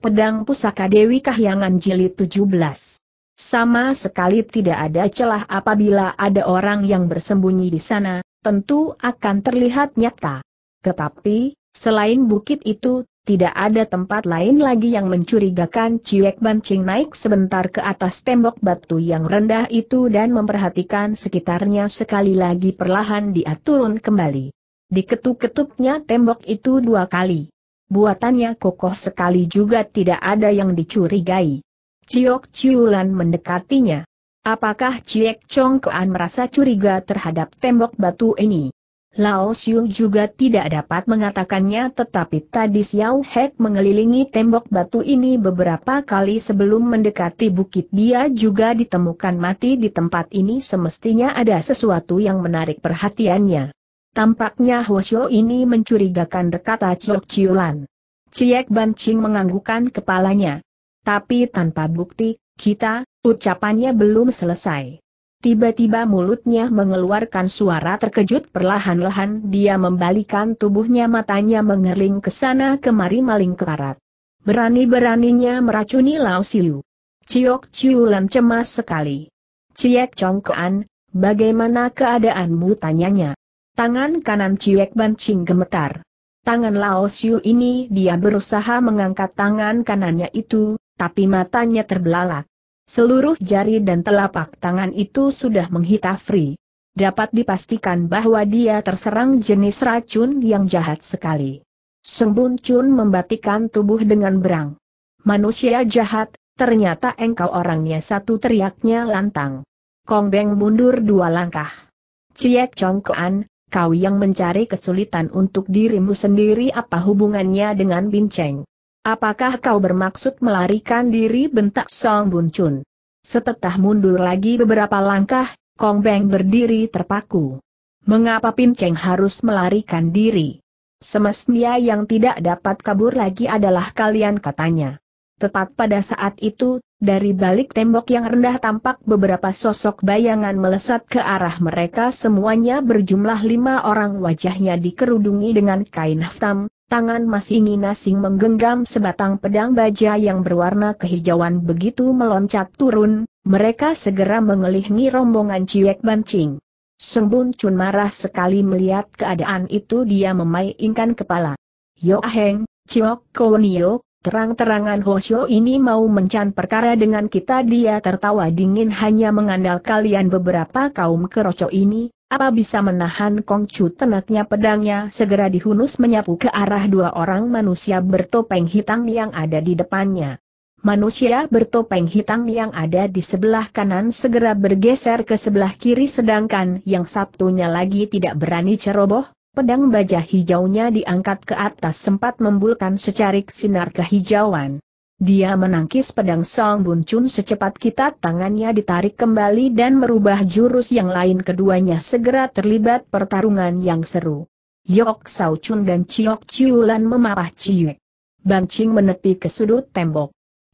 Pedang Pusaka Dewi Kahyangan Jilid 17. Sama sekali tidak ada celah apabila ada orang yang bersembunyi di sana, tentu akan terlihat nyata. Tetapi, selain bukit itu, tidak ada tempat lain lagi yang mencurigakan Ciek Bancing naik sebentar ke atas tembok batu yang rendah itu dan memperhatikan sekitarnya sekali lagi perlahan dia turun kembali. Diketuk-ketuknya tembok itu dua kali. Buatannya kokoh sekali juga tidak ada yang dicurigai. Ciok Ciulan mendekatinya. Apakah Ciek Chong Kean merasa curiga terhadap tembok batu ini? Lao Xiu juga tidak dapat mengatakannya tetapi tadi Xiao Hek mengelilingi tembok batu ini beberapa kali sebelum mendekati bukit dia juga ditemukan mati di tempat ini semestinya ada sesuatu yang menarik perhatiannya. Tampaknya Hosyo ini mencurigakan dekata Ciok Ciulan. Ciek Bancing menganggukan kepalanya. Tapi tanpa bukti, kita, ucapannya belum selesai. Tiba-tiba mulutnya mengeluarkan suara terkejut perlahan-lahan dia membalikan tubuhnya matanya mengerling ke sana kemari maling arat. Berani-beraninya meracuni Lao Siu. Ciok Ciulan cemas sekali. Ciek Congkoan, bagaimana keadaanmu tanyanya. Tangan kanan Ciek Ban gemetar. Tangan Lao Siu ini dia berusaha mengangkat tangan kanannya itu, tapi matanya terbelalak. Seluruh jari dan telapak tangan itu sudah free. Dapat dipastikan bahwa dia terserang jenis racun yang jahat sekali. Sembun Chun membatikan tubuh dengan berang. Manusia jahat, ternyata engkau orangnya satu teriaknya lantang. Kong Beng mundur dua langkah. Ciek Kuan, kau yang mencari kesulitan untuk dirimu sendiri apa hubungannya dengan Cheng? Apakah kau bermaksud melarikan diri bentak Song Bun Chun? Setetah mundur lagi beberapa langkah, Kong Beng berdiri terpaku. Mengapa Pinceng harus melarikan diri? Semestinya yang tidak dapat kabur lagi adalah kalian katanya. Tepat pada saat itu, dari balik tembok yang rendah tampak beberapa sosok bayangan melesat ke arah mereka semuanya berjumlah lima orang wajahnya dikerudungi dengan kain haftam, tangan masing-masing menggenggam sebatang pedang baja yang berwarna kehijauan begitu meloncat turun, mereka segera mengelilingi rombongan Ciwek Bancing. Sembun Chun marah sekali melihat keadaan itu dia memainkan kepala. Yo Aheng, Ciok Kownio, Terang-terangan Hoshio ini mau mencan perkara dengan kita dia tertawa dingin hanya mengandal kalian beberapa kaum keroco ini, apa bisa menahan Kongcu tenaknya pedangnya segera dihunus menyapu ke arah dua orang manusia bertopeng hitam yang ada di depannya. Manusia bertopeng hitam yang ada di sebelah kanan segera bergeser ke sebelah kiri sedangkan yang satunya lagi tidak berani ceroboh, Pedang baja hijaunya diangkat ke atas sempat membulkan secarik sinar kehijauan. Dia menangkis pedang Song Bun Chun secepat kita tangannya ditarik kembali dan merubah jurus yang lain keduanya segera terlibat pertarungan yang seru. Yok Sao Chun dan Chiok Chiulan memapah Bang Ching menepi ke sudut tembok.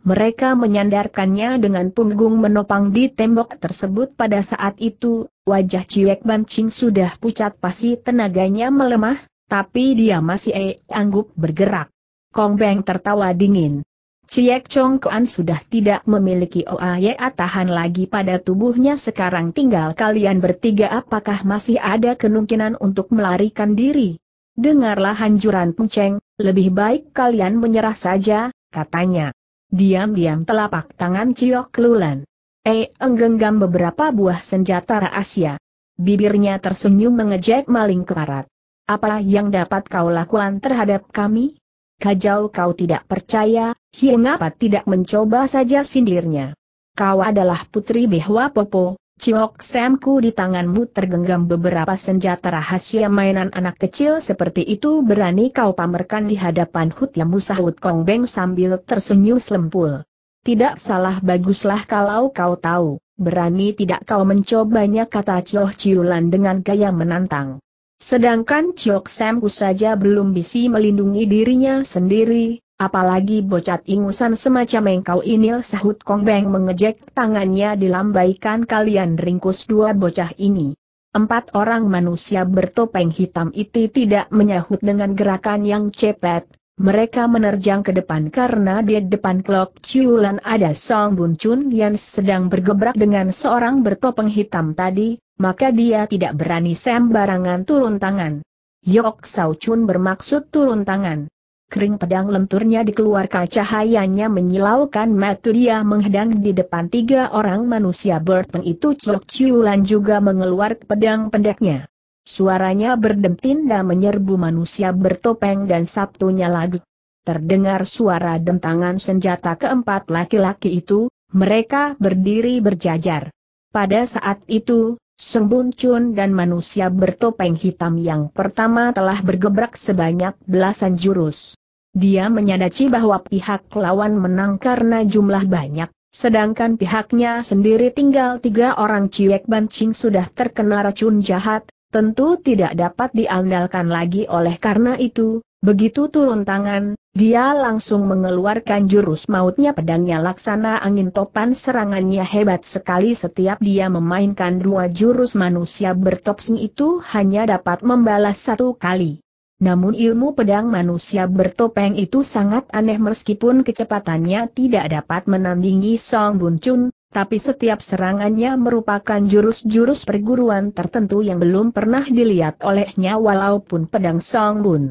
Mereka menyandarkannya dengan punggung menopang di tembok tersebut pada saat itu, wajah Ciek Ching sudah pucat pasi tenaganya melemah, tapi dia masih e eh, anggup bergerak. Kong Beng tertawa dingin. Ciek Chong Kuan sudah tidak memiliki OAYA tahan lagi pada tubuhnya sekarang tinggal kalian bertiga apakah masih ada kemungkinan untuk melarikan diri. Dengarlah hancuran Pung Cheng, lebih baik kalian menyerah saja, katanya. Diam-diam telapak tangan Ciok Lulan. eh enggenggam beberapa buah senjata rahasia. Bibirnya tersenyum mengejek maling keparat. Apa yang dapat kau lakukan terhadap kami? Kajau kau tidak percaya, hingga apa tidak mencoba saja sindirnya? Kau adalah putri Behwa Popo, Ciok Samku di tanganmu tergenggam beberapa senjata rahasia mainan anak kecil seperti itu berani kau pamerkan di hadapan Hut yang sahut Kong Beng sambil tersenyum selempul. Tidak salah baguslah kalau kau tahu, berani tidak kau mencobanya kata Cioh Ciulan dengan gaya menantang. Sedangkan Ciok Samku saja belum bisa melindungi dirinya sendiri, Apalagi bocat ingusan semacam engkau ini sahut Kong Beng, mengejek tangannya dilambaikan kalian ringkus dua bocah ini. Empat orang manusia bertopeng hitam itu tidak menyahut dengan gerakan yang cepat, mereka menerjang ke depan karena di depan Klok Ciulan ada Song Bun Chun yang sedang bergebrak dengan seorang bertopeng hitam tadi, maka dia tidak berani sembarangan turun tangan. Yok Sao Chun bermaksud turun tangan. Kering pedang lenturnya dikeluarkan cahayanya menyilaukan mata dia menghadang di depan tiga orang manusia berteng itu Chok Chiulan juga mengeluarkan pedang pendeknya. Suaranya berdentin dan menyerbu manusia bertopeng dan sabtunya lagi. Terdengar suara dentangan senjata keempat laki-laki itu, mereka berdiri berjajar. Pada saat itu, Sembun Chun dan manusia bertopeng hitam yang pertama telah bergebrak sebanyak belasan jurus. Dia menyadari bahwa pihak lawan menang karena jumlah banyak, sedangkan pihaknya sendiri tinggal tiga orang Ciwek Bancing sudah terkena racun jahat, tentu tidak dapat diandalkan lagi oleh karena itu, begitu turun tangan, dia langsung mengeluarkan jurus mautnya pedangnya laksana angin topan serangannya hebat sekali setiap dia memainkan dua jurus manusia bertopsing itu hanya dapat membalas satu kali. Namun ilmu pedang manusia bertopeng itu sangat aneh meskipun kecepatannya tidak dapat menandingi Song Bun Chun, tapi setiap serangannya merupakan jurus-jurus perguruan tertentu yang belum pernah dilihat olehnya walaupun pedang Song Bun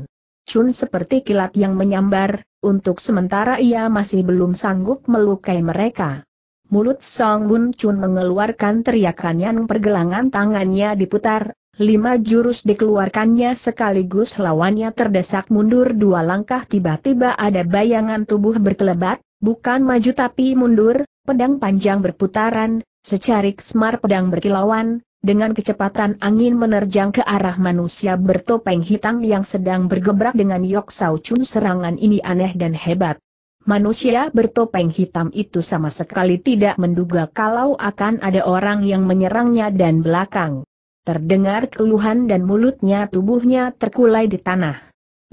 Chun seperti kilat yang menyambar, untuk sementara ia masih belum sanggup melukai mereka. Mulut Song Bun Chun mengeluarkan teriakan yang pergelangan tangannya diputar, lima jurus dikeluarkannya sekaligus lawannya terdesak mundur dua langkah tiba-tiba ada bayangan tubuh berkelebat, bukan maju tapi mundur, pedang panjang berputaran, secarik semar pedang berkilauan, dengan kecepatan angin menerjang ke arah manusia bertopeng hitam yang sedang bergebrak dengan Yok Sao Chun serangan ini aneh dan hebat. Manusia bertopeng hitam itu sama sekali tidak menduga kalau akan ada orang yang menyerangnya dan belakang. Terdengar keluhan dan mulutnya tubuhnya terkulai di tanah.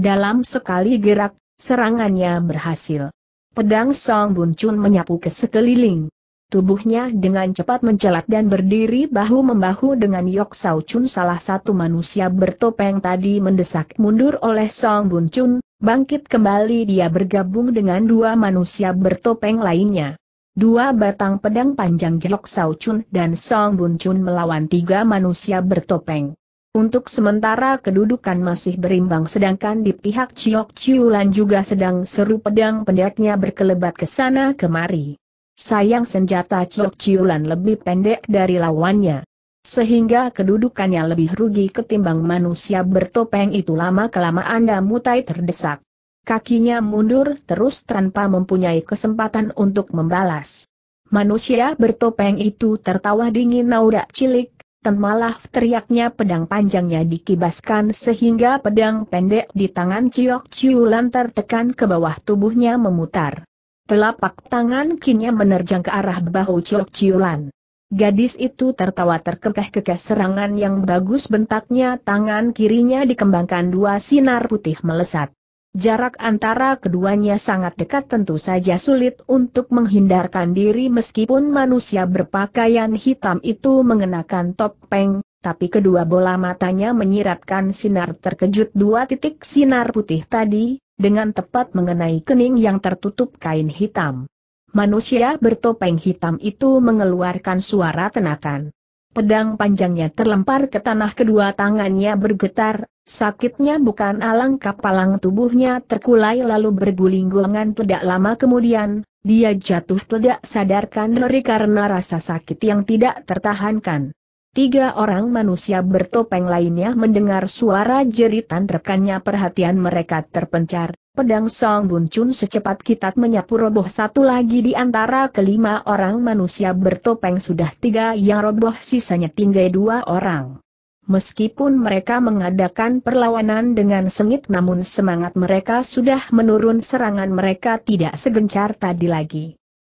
Dalam sekali gerak, serangannya berhasil. Pedang Song Bun Chun menyapu ke sekeliling. Tubuhnya dengan cepat mencelat dan berdiri bahu-membahu dengan Yok Sao Chun salah satu manusia bertopeng tadi mendesak mundur oleh Song Bun Chun, bangkit kembali dia bergabung dengan dua manusia bertopeng lainnya. Dua batang pedang panjang Jelok Sao Chun dan Song Bun Chun melawan tiga manusia bertopeng. Untuk sementara kedudukan masih berimbang sedangkan di pihak Chiok Chiulan juga sedang seru pedang pendeknya berkelebat ke sana kemari sayang senjata Chok Chiulan lebih pendek dari lawannya. Sehingga kedudukannya lebih rugi ketimbang manusia bertopeng itu lama-kelamaan dan mutai terdesak. Kakinya mundur terus tanpa mempunyai kesempatan untuk membalas. Manusia bertopeng itu tertawa dingin naura cilik, dan malah teriaknya pedang panjangnya dikibaskan sehingga pedang pendek di tangan Ciok Ciulan tertekan ke bawah tubuhnya memutar. Telapak tangan kinya menerjang ke arah bahu Chok Chiulan. Gadis itu tertawa terkekeh-kekeh serangan yang bagus bentaknya tangan kirinya dikembangkan dua sinar putih melesat. Jarak antara keduanya sangat dekat tentu saja sulit untuk menghindarkan diri meskipun manusia berpakaian hitam itu mengenakan topeng, tapi kedua bola matanya menyiratkan sinar terkejut dua titik sinar putih tadi, dengan tepat mengenai kening yang tertutup kain hitam. Manusia bertopeng hitam itu mengeluarkan suara tenakan. Pedang panjangnya terlempar ke tanah kedua tangannya bergetar, sakitnya bukan alang kapalang tubuhnya terkulai lalu berguling-gulingan tidak lama kemudian, dia jatuh tidak sadarkan diri karena rasa sakit yang tidak tertahankan. Tiga orang manusia bertopeng lainnya mendengar suara jeritan rekannya perhatian mereka terpencar, pedang Song Bun Chun secepat kitat menyapu roboh satu lagi di antara kelima orang manusia bertopeng sudah tiga yang roboh sisanya tinggal dua orang. Meskipun mereka mengadakan perlawanan dengan sengit namun semangat mereka sudah menurun serangan mereka tidak segencar tadi lagi.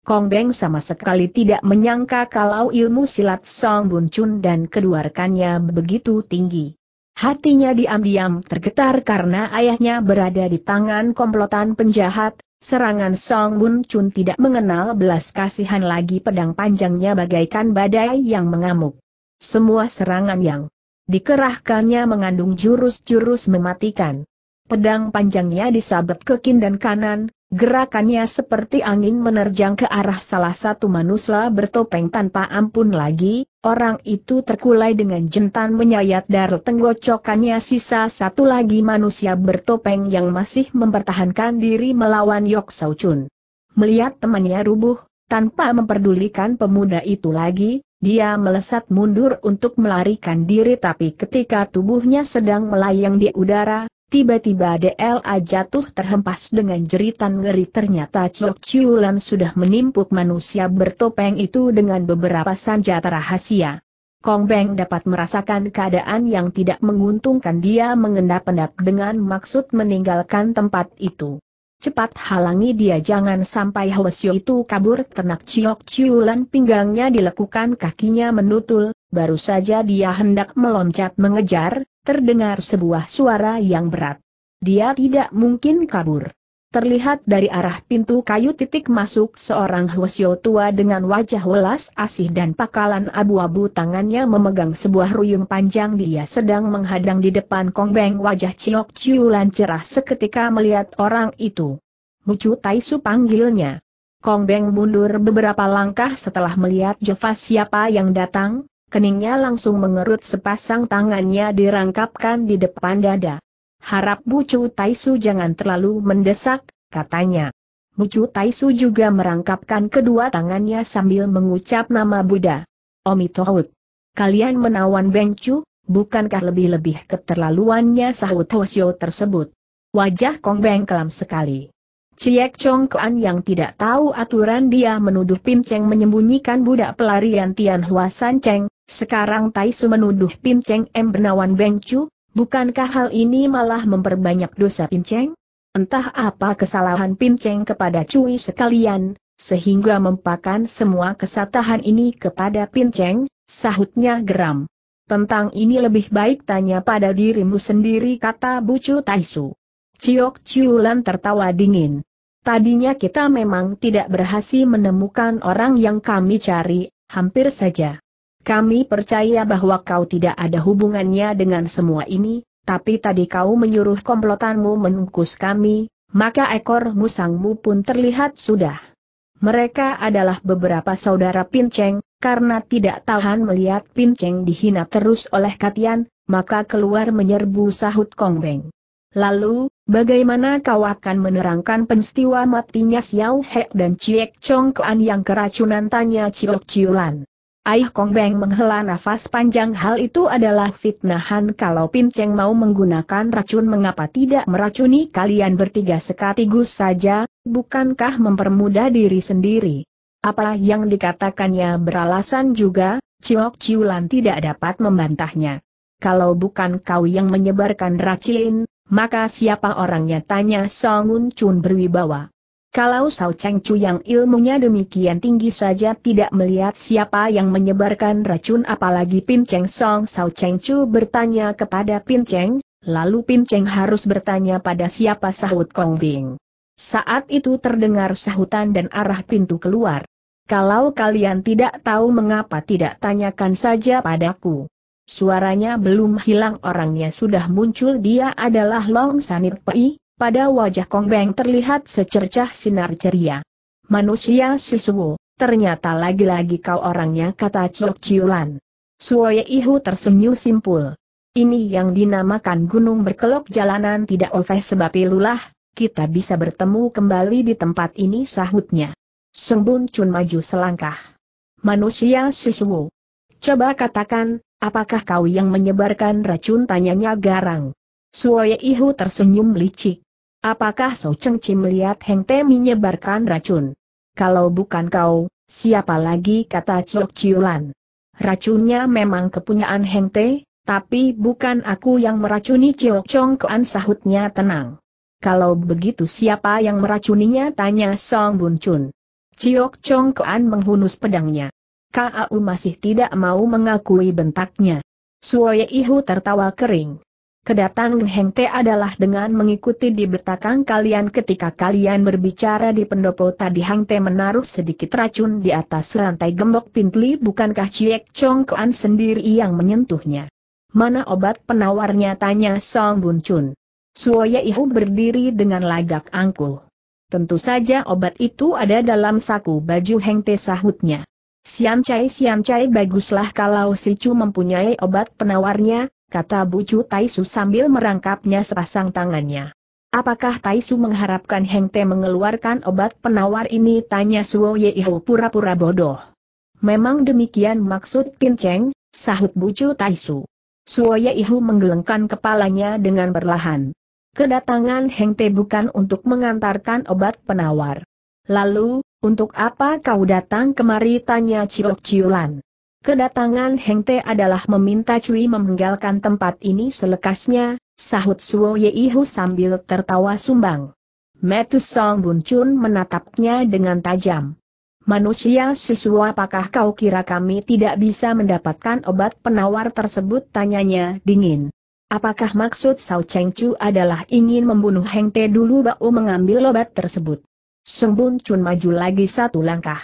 Kong Beng sama sekali tidak menyangka kalau ilmu silat Song Bun Chun dan kedua rekannya begitu tinggi. Hatinya diam-diam tergetar karena ayahnya berada di tangan komplotan penjahat, serangan Song Bun Chun tidak mengenal belas kasihan lagi pedang panjangnya bagaikan badai yang mengamuk. Semua serangan yang dikerahkannya mengandung jurus-jurus mematikan. Pedang panjangnya disabet ke kin dan kanan, Gerakannya seperti angin menerjang ke arah salah satu manusia bertopeng tanpa ampun lagi, orang itu terkulai dengan jentan menyayat dari tenggocokannya sisa satu lagi manusia bertopeng yang masih mempertahankan diri melawan Yok Sao Chun. Melihat temannya rubuh, tanpa memperdulikan pemuda itu lagi, dia melesat mundur untuk melarikan diri tapi ketika tubuhnya sedang melayang di udara, Tiba-tiba DLA jatuh terhempas dengan jeritan ngeri ternyata Chok Chulan sudah menimpuk manusia bertopeng itu dengan beberapa senjata rahasia. Kong Beng dapat merasakan keadaan yang tidak menguntungkan dia mengendap-endap dengan maksud meninggalkan tempat itu. Cepat halangi dia jangan sampai Hwasyo itu kabur tenak ciok ciulan pinggangnya dilekukan kakinya menutul, baru saja dia hendak meloncat mengejar, terdengar sebuah suara yang berat. Dia tidak mungkin kabur. Terlihat dari arah pintu kayu titik masuk seorang Hwasyo tua dengan wajah welas asih dan pakalan abu-abu tangannya memegang sebuah ruyung panjang dia sedang menghadang di depan kongbeng wajah Ciok Ciulan cerah seketika melihat orang itu. Mucu Taisu panggilnya. Kong Beng mundur beberapa langkah setelah melihat Jova siapa yang datang, keningnya langsung mengerut sepasang tangannya dirangkapkan di depan dada. Harap Bucu Taisu jangan terlalu mendesak, katanya. Bucu Taisu juga merangkapkan kedua tangannya sambil mengucap nama Buddha. Omitohut. Kalian menawan Bengcu, bukankah lebih-lebih keterlaluannya sahut Hosyo tersebut? Wajah Kong Beng kelam sekali. Ciek Chong Kuan yang tidak tahu aturan dia menuduh Pim Cheng menyembunyikan budak pelarian Tian Hua San Cheng, sekarang Taisu menuduh Pim Cheng M. Beng Chu, Bukankah hal ini malah memperbanyak dosa Pinceng? Entah apa kesalahan Pinceng kepada Cui sekalian, sehingga mempakan semua kesatahan ini kepada Pinceng, sahutnya geram. Tentang ini lebih baik tanya pada dirimu sendiri kata Bucu Taisu. Ciok Ciulan tertawa dingin. Tadinya kita memang tidak berhasil menemukan orang yang kami cari, hampir saja. Kami percaya bahwa kau tidak ada hubungannya dengan semua ini, tapi tadi kau menyuruh komplotanmu menungkus kami, maka ekor musangmu pun terlihat sudah. Mereka adalah beberapa saudara Pinceng, karena tidak tahan melihat Pinceng dihina terus oleh Katian, maka keluar menyerbu sahut Kongbeng. Lalu, bagaimana kau akan menerangkan peristiwa matinya Xiao He dan Chiek Chong Kuan yang keracunan tanya Ciok Ciulan? Aih Kong Beng menghela nafas panjang hal itu adalah fitnahan kalau Pin Cheng mau menggunakan racun mengapa tidak meracuni kalian bertiga sekaligus saja, bukankah mempermudah diri sendiri? Apa yang dikatakannya beralasan juga, Ciok Ciulan tidak dapat membantahnya. Kalau bukan kau yang menyebarkan racun, maka siapa orangnya tanya Songun Chun berwibawa. Kalau Sao Cheng Chu yang ilmunya demikian tinggi saja tidak melihat siapa yang menyebarkan racun apalagi Pin Cheng Song Sao Cheng Chu bertanya kepada Pin Cheng, lalu Pin Cheng harus bertanya pada siapa sahut Kong Bing. Saat itu terdengar sahutan dan arah pintu keluar. Kalau kalian tidak tahu mengapa tidak tanyakan saja padaku. Suaranya belum hilang orangnya sudah muncul dia adalah Long Sanir Pei, pada wajah Kong Beng terlihat secercah sinar ceria. Manusia Sisuwo, ternyata lagi-lagi kau orangnya kata Chok Chiulan. Suoye Ihu tersenyum simpul. Ini yang dinamakan gunung berkelok jalanan tidak oleh sebab ilulah, kita bisa bertemu kembali di tempat ini sahutnya. Sembun Chun maju selangkah. Manusia Sisuwo. Coba katakan, apakah kau yang menyebarkan racun tanyanya garang? Suoye Ihu tersenyum licik. Apakah So Cheng Chi melihat Heng Te menyebarkan racun? Kalau bukan kau, siapa lagi kata Chok Chiulan? Racunnya memang kepunyaan Heng Te, tapi bukan aku yang meracuni Chok Chong Kean sahutnya tenang. Kalau begitu siapa yang meracuninya tanya Song Bun Chun. Ciok Chong Kean menghunus pedangnya. Kau masih tidak mau mengakui bentaknya. Suoye Ihu tertawa kering. Kedatangan Heng Te adalah dengan mengikuti di belakang kalian ketika kalian berbicara di pendopo tadi Heng Te menaruh sedikit racun di atas rantai gembok pintli bukankah Ciek Chong Kuan sendiri yang menyentuhnya. Mana obat penawarnya tanya Song Bun Chun. Suoya Ihu berdiri dengan lagak angkuh. Tentu saja obat itu ada dalam saku baju Heng Te sahutnya. Siam Chai Siam Chai baguslah kalau si Chu mempunyai obat penawarnya, kata Bucu Taisu sambil merangkapnya sepasang tangannya. Apakah Taisu mengharapkan Heng Te mengeluarkan obat penawar ini? Tanya Suo Yeho pura-pura bodoh. Memang demikian maksud Cheng, sahut Bucu Taisu. Suo Yeho menggelengkan kepalanya dengan perlahan. Kedatangan Heng Te bukan untuk mengantarkan obat penawar. Lalu, untuk apa kau datang kemari? Tanya Chiok Lan. Kedatangan Heng Te adalah meminta Cui memenggalkan tempat ini selekasnya, sahut Suo Yeihu sambil tertawa sumbang. Metus Song Bun Chun menatapnya dengan tajam. Manusia sesuai apakah kau kira kami tidak bisa mendapatkan obat penawar tersebut tanyanya dingin. Apakah maksud Sao Cheng Chu adalah ingin membunuh Heng Te dulu bau mengambil obat tersebut? Sung Bun Chun maju lagi satu langkah.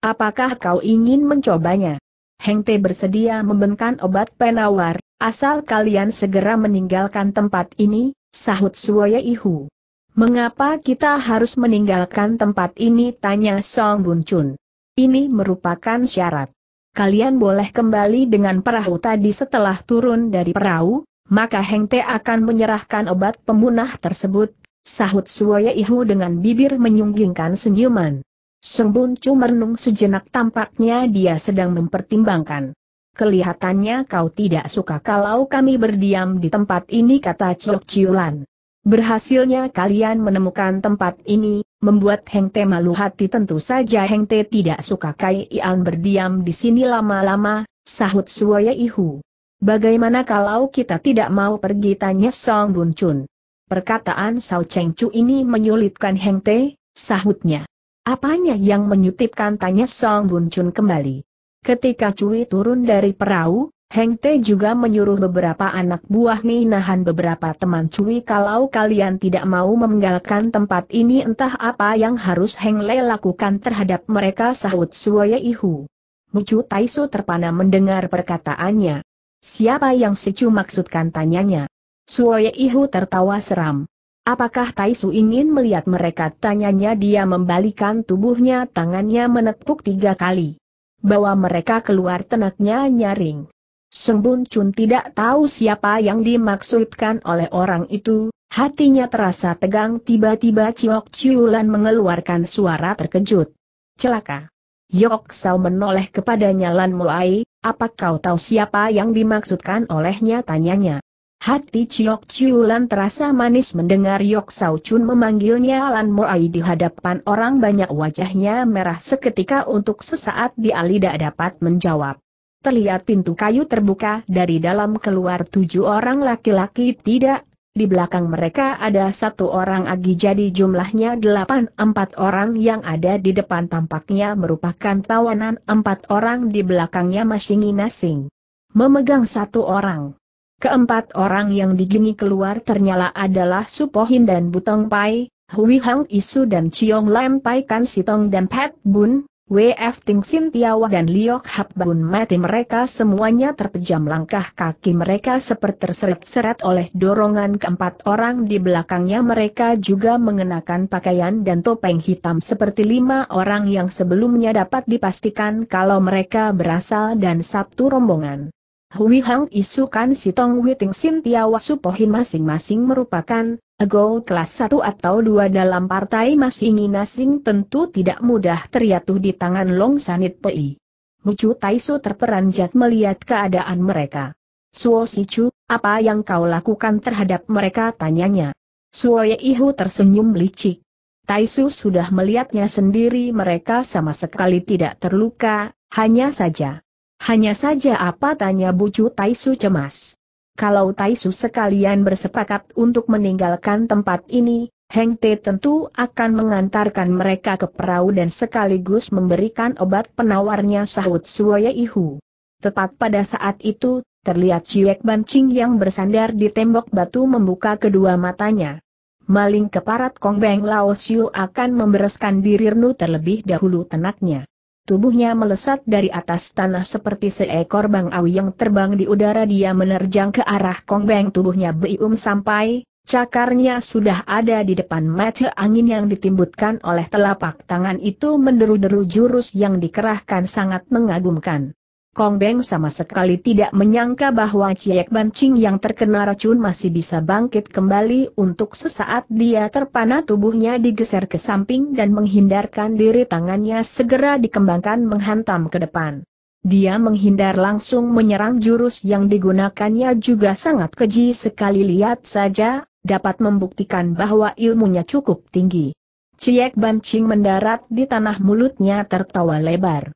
Apakah kau ingin mencobanya? Heng Te bersedia membenkan obat penawar, asal kalian segera meninggalkan tempat ini, sahut Suoye Ihu. Mengapa kita harus meninggalkan tempat ini? tanya Song Bun Chun. Ini merupakan syarat. Kalian boleh kembali dengan perahu tadi setelah turun dari perahu, maka Heng Te akan menyerahkan obat pemunah tersebut, sahut Suoye Ihu dengan bibir menyunggingkan senyuman. Chu merenung sejenak tampaknya dia sedang mempertimbangkan. Kelihatannya kau tidak suka kalau kami berdiam di tempat ini kata Ciok Ciulan. Berhasilnya kalian menemukan tempat ini, membuat Heng Te malu hati tentu saja Heng Te tidak suka Kai Ian berdiam di sini lama-lama, sahut Suwaya Ihu. Bagaimana kalau kita tidak mau pergi tanya Song Bun Chun? Perkataan Sao Cheng Chu ini menyulitkan Heng Te, sahutnya. Apanya yang menyutipkan tanya Song Bun Chun kembali. Ketika Cui turun dari perahu, Heng Te juga menyuruh beberapa anak buah nahan beberapa teman Cui kalau kalian tidak mau memenggalkan tempat ini entah apa yang harus Heng Le lakukan terhadap mereka sahut Suoye Ihu. Mucu Taisu terpana mendengar perkataannya. Siapa yang secu maksudkan tanyanya? Suoye Ihu tertawa seram. Apakah Taisu ingin melihat mereka? Tanyanya dia membalikan tubuhnya tangannya menepuk tiga kali. Bawa mereka keluar tenaknya nyaring. Sembun Chun tidak tahu siapa yang dimaksudkan oleh orang itu, hatinya terasa tegang tiba-tiba Ciok Ciulan mengeluarkan suara terkejut. Celaka. Yok Sao menoleh kepadanya Lan Muai, apa kau tahu siapa yang dimaksudkan olehnya tanyanya. Hati Chiok Chiulan terasa manis mendengar Yok Sao Chun memanggilnya Lan Moai di hadapan orang banyak wajahnya merah seketika untuk sesaat dia tidak dapat menjawab. Terlihat pintu kayu terbuka dari dalam keluar tujuh orang laki-laki tidak, di belakang mereka ada satu orang agi jadi jumlahnya delapan empat orang yang ada di depan tampaknya merupakan tawanan empat orang di belakangnya masing-masing. Memegang satu orang. Keempat orang yang digini keluar ternyala adalah Supohin dan Butong Pai, Hui Hang Isu dan Chiong Lam Pai Kan Sitong dan Pat Bun, WF Ting Sin Tiawa dan Liok Hap Bun Mati mereka semuanya terpejam langkah kaki mereka seperti terseret-seret oleh dorongan keempat orang di belakangnya mereka juga mengenakan pakaian dan topeng hitam seperti lima orang yang sebelumnya dapat dipastikan kalau mereka berasal dan sabtu rombongan. Hui Hang Isukan Sitong Witing Sin Tiawa masing-masing merupakan ego kelas 1 atau 2 dalam partai masing-masing tentu tidak mudah terjatuh di tangan Long Sanit Pei. Mucu Taisu terperanjat melihat keadaan mereka. Suo Sichu, apa yang kau lakukan terhadap mereka tanyanya. Suo Ihu tersenyum licik. Taisu sudah melihatnya sendiri mereka sama sekali tidak terluka, hanya saja hanya saja apa tanya Bucu Taisu cemas. Kalau Taisu sekalian bersepakat untuk meninggalkan tempat ini, Heng Te tentu akan mengantarkan mereka ke perahu dan sekaligus memberikan obat penawarnya sahut Suoye Ihu. Tepat pada saat itu, terlihat Ciek Bancing yang bersandar di tembok batu membuka kedua matanya. Maling keparat Kong Beng Lao Siu akan membereskan diri Renu terlebih dahulu tenaknya. Tubuhnya melesat dari atas tanah seperti seekor bangau yang terbang di udara dia menerjang ke arah Kong Beng. tubuhnya Beium sampai, cakarnya sudah ada di depan mata angin yang ditimbutkan oleh telapak tangan itu menderu-deru jurus yang dikerahkan sangat mengagumkan. Kong Beng sama sekali tidak menyangka bahwa Ciek Bancing yang terkena racun masih bisa bangkit kembali untuk sesaat dia terpana tubuhnya digeser ke samping dan menghindarkan diri tangannya segera dikembangkan menghantam ke depan. Dia menghindar langsung menyerang jurus yang digunakannya juga sangat keji sekali lihat saja, dapat membuktikan bahwa ilmunya cukup tinggi. Ciek Bancing mendarat di tanah mulutnya tertawa lebar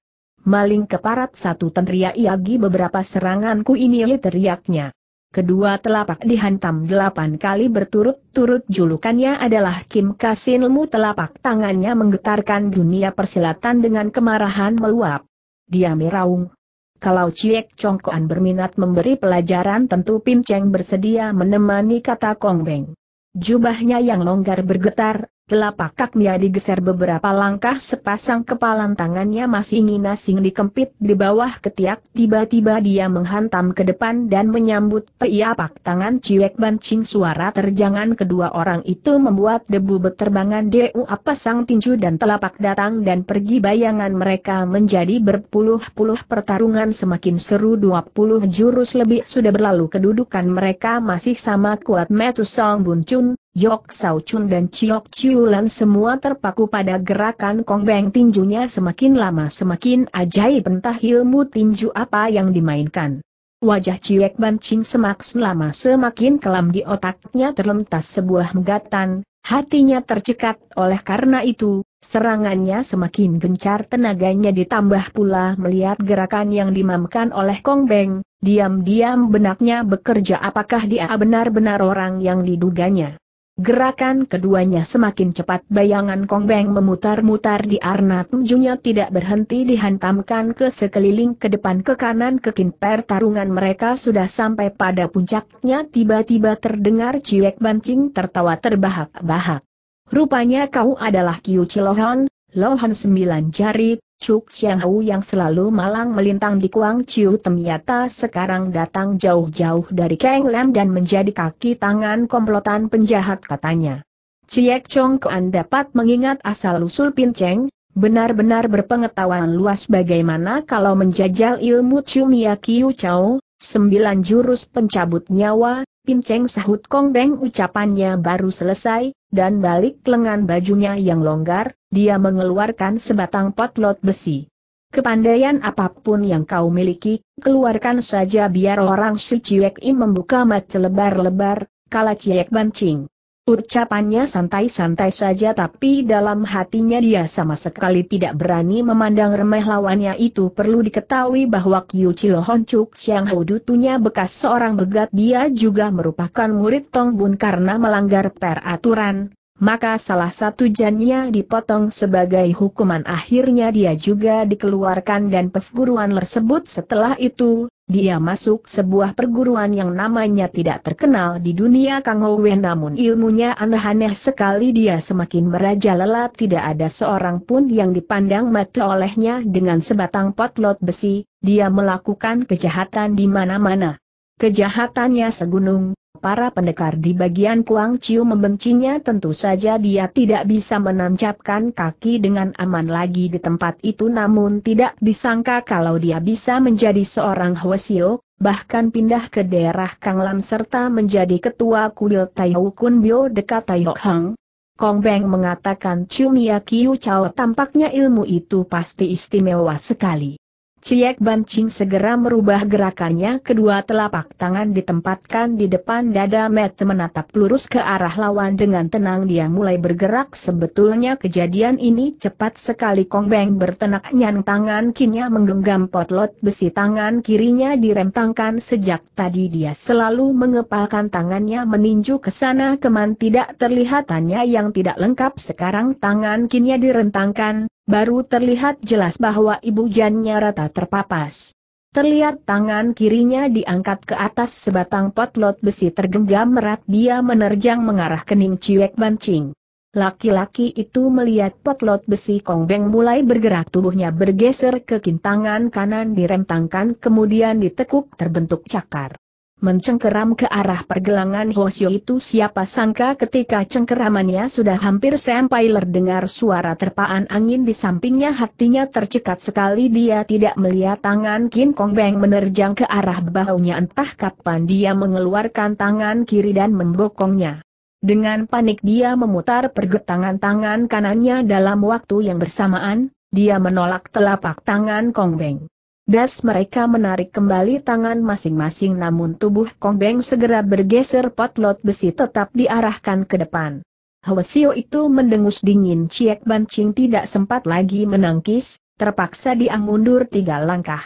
maling keparat satu tentria Iagi beberapa seranganku ini teriaknya. Kedua telapak dihantam delapan kali berturut-turut julukannya adalah Kim Kasinmu telapak tangannya menggetarkan dunia persilatan dengan kemarahan meluap. Dia meraung. Kalau Ciek Congkoan berminat memberi pelajaran tentu Pin Cheng bersedia menemani kata Kong Beng. Jubahnya yang longgar bergetar, Telapak Mia digeser beberapa langkah sepasang kepalan tangannya masih nginasing dikempit di bawah ketiak tiba-tiba dia menghantam ke depan dan menyambut teiapak tangan ciek bancing suara terjangan kedua orang itu membuat debu beterbangan deu apa sang tinju dan telapak datang dan pergi bayangan mereka menjadi berpuluh-puluh pertarungan semakin seru 20 jurus lebih sudah berlalu kedudukan mereka masih sama kuat metu song buncun Yok Sao Chun dan Chiok Lan semua terpaku pada gerakan Kong Beng tinjunya semakin lama semakin ajaib entah ilmu tinju apa yang dimainkan. Wajah Ciek Ban Ching semak selama semakin kelam di otaknya terlentas sebuah megatan, hatinya tercekat oleh karena itu, serangannya semakin gencar tenaganya ditambah pula melihat gerakan yang dimamkan oleh Kong Beng, diam-diam benaknya bekerja apakah dia benar-benar orang yang diduganya. Gerakan keduanya semakin cepat bayangan Kong Beng memutar-mutar di arna tujuhnya tidak berhenti dihantamkan ke sekeliling ke depan ke kanan ke per. tarungan mereka sudah sampai pada puncaknya tiba-tiba terdengar ciek bancing tertawa terbahak-bahak. Rupanya kau adalah Kiu Cilohon, Lohan sembilan jari, Cuk Siang Hau yang selalu malang melintang di Kuang Chiu ternyata sekarang datang jauh-jauh dari Kang Lam dan menjadi kaki tangan komplotan penjahat katanya. Ciek Chong Kuan dapat mengingat asal-usul Pin Cheng, benar-benar berpengetahuan luas bagaimana kalau menjajal ilmu Mia Kiu Chao, sembilan jurus pencabut nyawa, Pim Cheng sahut Kong Deng ucapannya baru selesai, dan balik lengan bajunya yang longgar, dia mengeluarkan sebatang potlot besi. Kepandaian apapun yang kau miliki, keluarkan saja biar orang si Ciek Im membuka mat lebar lebar kala Ciek Bancing. Ucapannya santai-santai saja tapi dalam hatinya dia sama sekali tidak berani memandang remeh lawannya itu perlu diketahui bahwa Kyu Hon Chuk Siang Hudutunya bekas seorang begat dia juga merupakan murid Tong Bun karena melanggar peraturan, maka salah satu jannya dipotong sebagai hukuman akhirnya dia juga dikeluarkan dan perguruan tersebut setelah itu, dia masuk sebuah perguruan yang namanya tidak terkenal di dunia Kang namun ilmunya aneh-aneh sekali dia semakin merajalela tidak ada seorang pun yang dipandang mata olehnya dengan sebatang potlot besi, dia melakukan kejahatan di mana-mana. Kejahatannya segunung, para pendekar di bagian Kuang Chiu membencinya tentu saja dia tidak bisa menancapkan kaki dengan aman lagi di tempat itu namun tidak disangka kalau dia bisa menjadi seorang Hwasio, bahkan pindah ke daerah Kang Lam serta menjadi ketua kuil Kun Kunbyo dekat Taiyo Hang. Kong Beng mengatakan Chumia Kiu Chao tampaknya ilmu itu pasti istimewa sekali. Ciek Bancing segera merubah gerakannya kedua telapak tangan ditempatkan di depan dada Matt menatap lurus ke arah lawan dengan tenang dia mulai bergerak sebetulnya kejadian ini cepat sekali Kong Beng bertenak nyang tangan kinya menggenggam potlot besi tangan kirinya direntangkan sejak tadi dia selalu mengepalkan tangannya meninju ke sana keman tidak terlihatannya yang tidak lengkap sekarang tangan kinya direntangkan Baru terlihat jelas bahwa ibu jannya rata terpapas. Terlihat tangan kirinya diangkat ke atas sebatang potlot besi tergenggam merat dia menerjang mengarah kening Ciwek Bancing. Laki-laki itu melihat potlot besi kongbeng mulai bergerak tubuhnya bergeser ke kintangan kanan direntangkan kemudian ditekuk terbentuk cakar mencengkeram ke arah pergelangan Hoshio itu siapa sangka ketika cengkeramannya sudah hampir sampai terdengar suara terpaan angin di sampingnya hatinya tercekat sekali dia tidak melihat tangan Kin Kong Beng menerjang ke arah bahunya entah kapan dia mengeluarkan tangan kiri dan membokongnya. Dengan panik dia memutar pergetangan tangan kanannya dalam waktu yang bersamaan, dia menolak telapak tangan Kong Beng. Das mereka menarik kembali tangan masing-masing namun tubuh Kong Beng segera bergeser potlot besi tetap diarahkan ke depan. Hwasio itu mendengus dingin Ciek Bancing tidak sempat lagi menangkis, terpaksa dia mundur tiga langkah.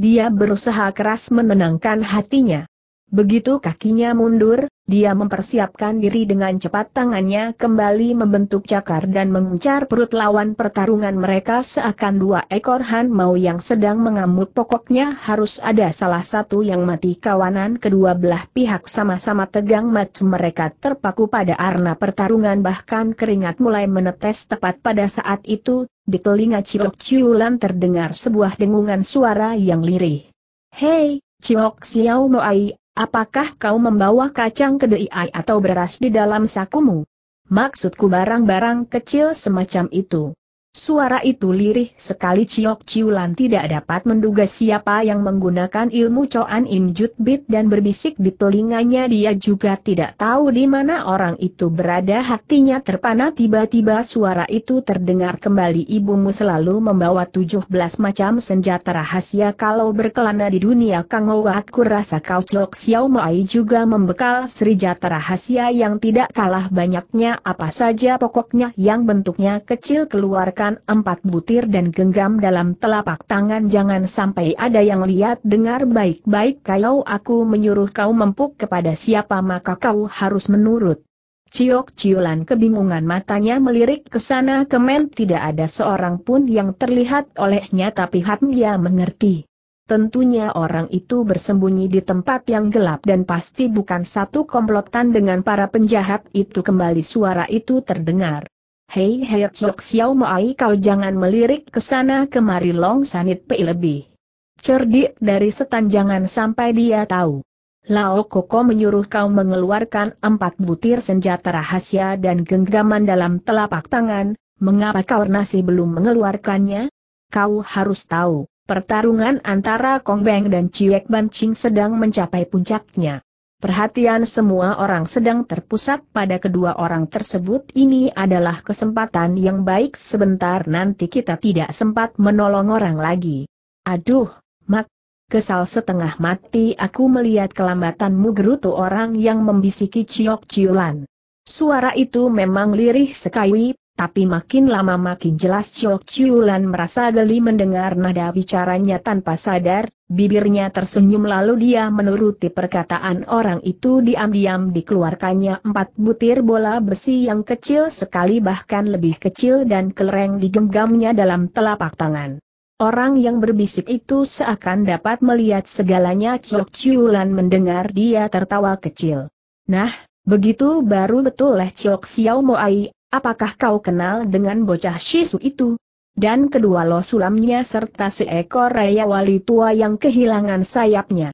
Dia berusaha keras menenangkan hatinya. Begitu kakinya mundur, dia mempersiapkan diri dengan cepat tangannya kembali membentuk cakar dan mengincar perut lawan pertarungan mereka seakan dua ekor harimau yang sedang mengamuk pokoknya harus ada salah satu yang mati kawanan kedua belah pihak sama-sama tegang mata mereka terpaku pada arna pertarungan bahkan keringat mulai menetes tepat pada saat itu, di telinga Cilok Ciulan terdengar sebuah dengungan suara yang lirih. Hei, Ciok Xiao Moai Apakah kau membawa kacang ke kedai atau beras di dalam sakumu? Maksudku barang-barang kecil semacam itu. Suara itu lirih sekali Ciok Ciulan tidak dapat menduga siapa yang menggunakan ilmu Coan Im Jut Bit dan berbisik di telinganya dia juga tidak tahu di mana orang itu berada hatinya terpana tiba-tiba suara itu terdengar kembali ibumu selalu membawa 17 macam senjata rahasia kalau berkelana di dunia Kang aku rasa kau Ciok Xiao Mai juga membekal serijata rahasia yang tidak kalah banyaknya apa saja pokoknya yang bentuknya kecil keluar meletakkan empat butir dan genggam dalam telapak tangan jangan sampai ada yang lihat dengar baik-baik kalau aku menyuruh kau mempuk kepada siapa maka kau harus menurut. Ciok Ciulan kebingungan matanya melirik ke sana kemen tidak ada seorang pun yang terlihat olehnya tapi hatinya mengerti. Tentunya orang itu bersembunyi di tempat yang gelap dan pasti bukan satu komplotan dengan para penjahat itu kembali suara itu terdengar. Hei hei Cok Xiao Mai kau jangan melirik ke sana kemari Long Sanit Pei lebih. Cerdik dari setan jangan sampai dia tahu. Lao Koko menyuruh kau mengeluarkan empat butir senjata rahasia dan genggaman dalam telapak tangan, mengapa kau masih belum mengeluarkannya? Kau harus tahu, pertarungan antara Kong Beng dan Ciek Ban Ching sedang mencapai puncaknya. Perhatian semua orang sedang terpusat pada kedua orang tersebut ini adalah kesempatan yang baik sebentar nanti kita tidak sempat menolong orang lagi. Aduh, Mak. Kesal setengah mati aku melihat kelambatanmu gerutu orang yang membisiki ciok-ciulan. Suara itu memang lirih sekali, tapi makin lama makin jelas Chok Lan merasa geli mendengar nada bicaranya tanpa sadar, bibirnya tersenyum lalu dia menuruti perkataan orang itu diam-diam dikeluarkannya empat butir bola besi yang kecil sekali bahkan lebih kecil dan kelereng digenggamnya dalam telapak tangan. Orang yang berbisik itu seakan dapat melihat segalanya Chok Lan mendengar dia tertawa kecil. Nah, begitu baru betul eh Chok Xiao Ai apakah kau kenal dengan bocah Shisu itu? Dan kedua lo sulamnya serta seekor raya wali tua yang kehilangan sayapnya.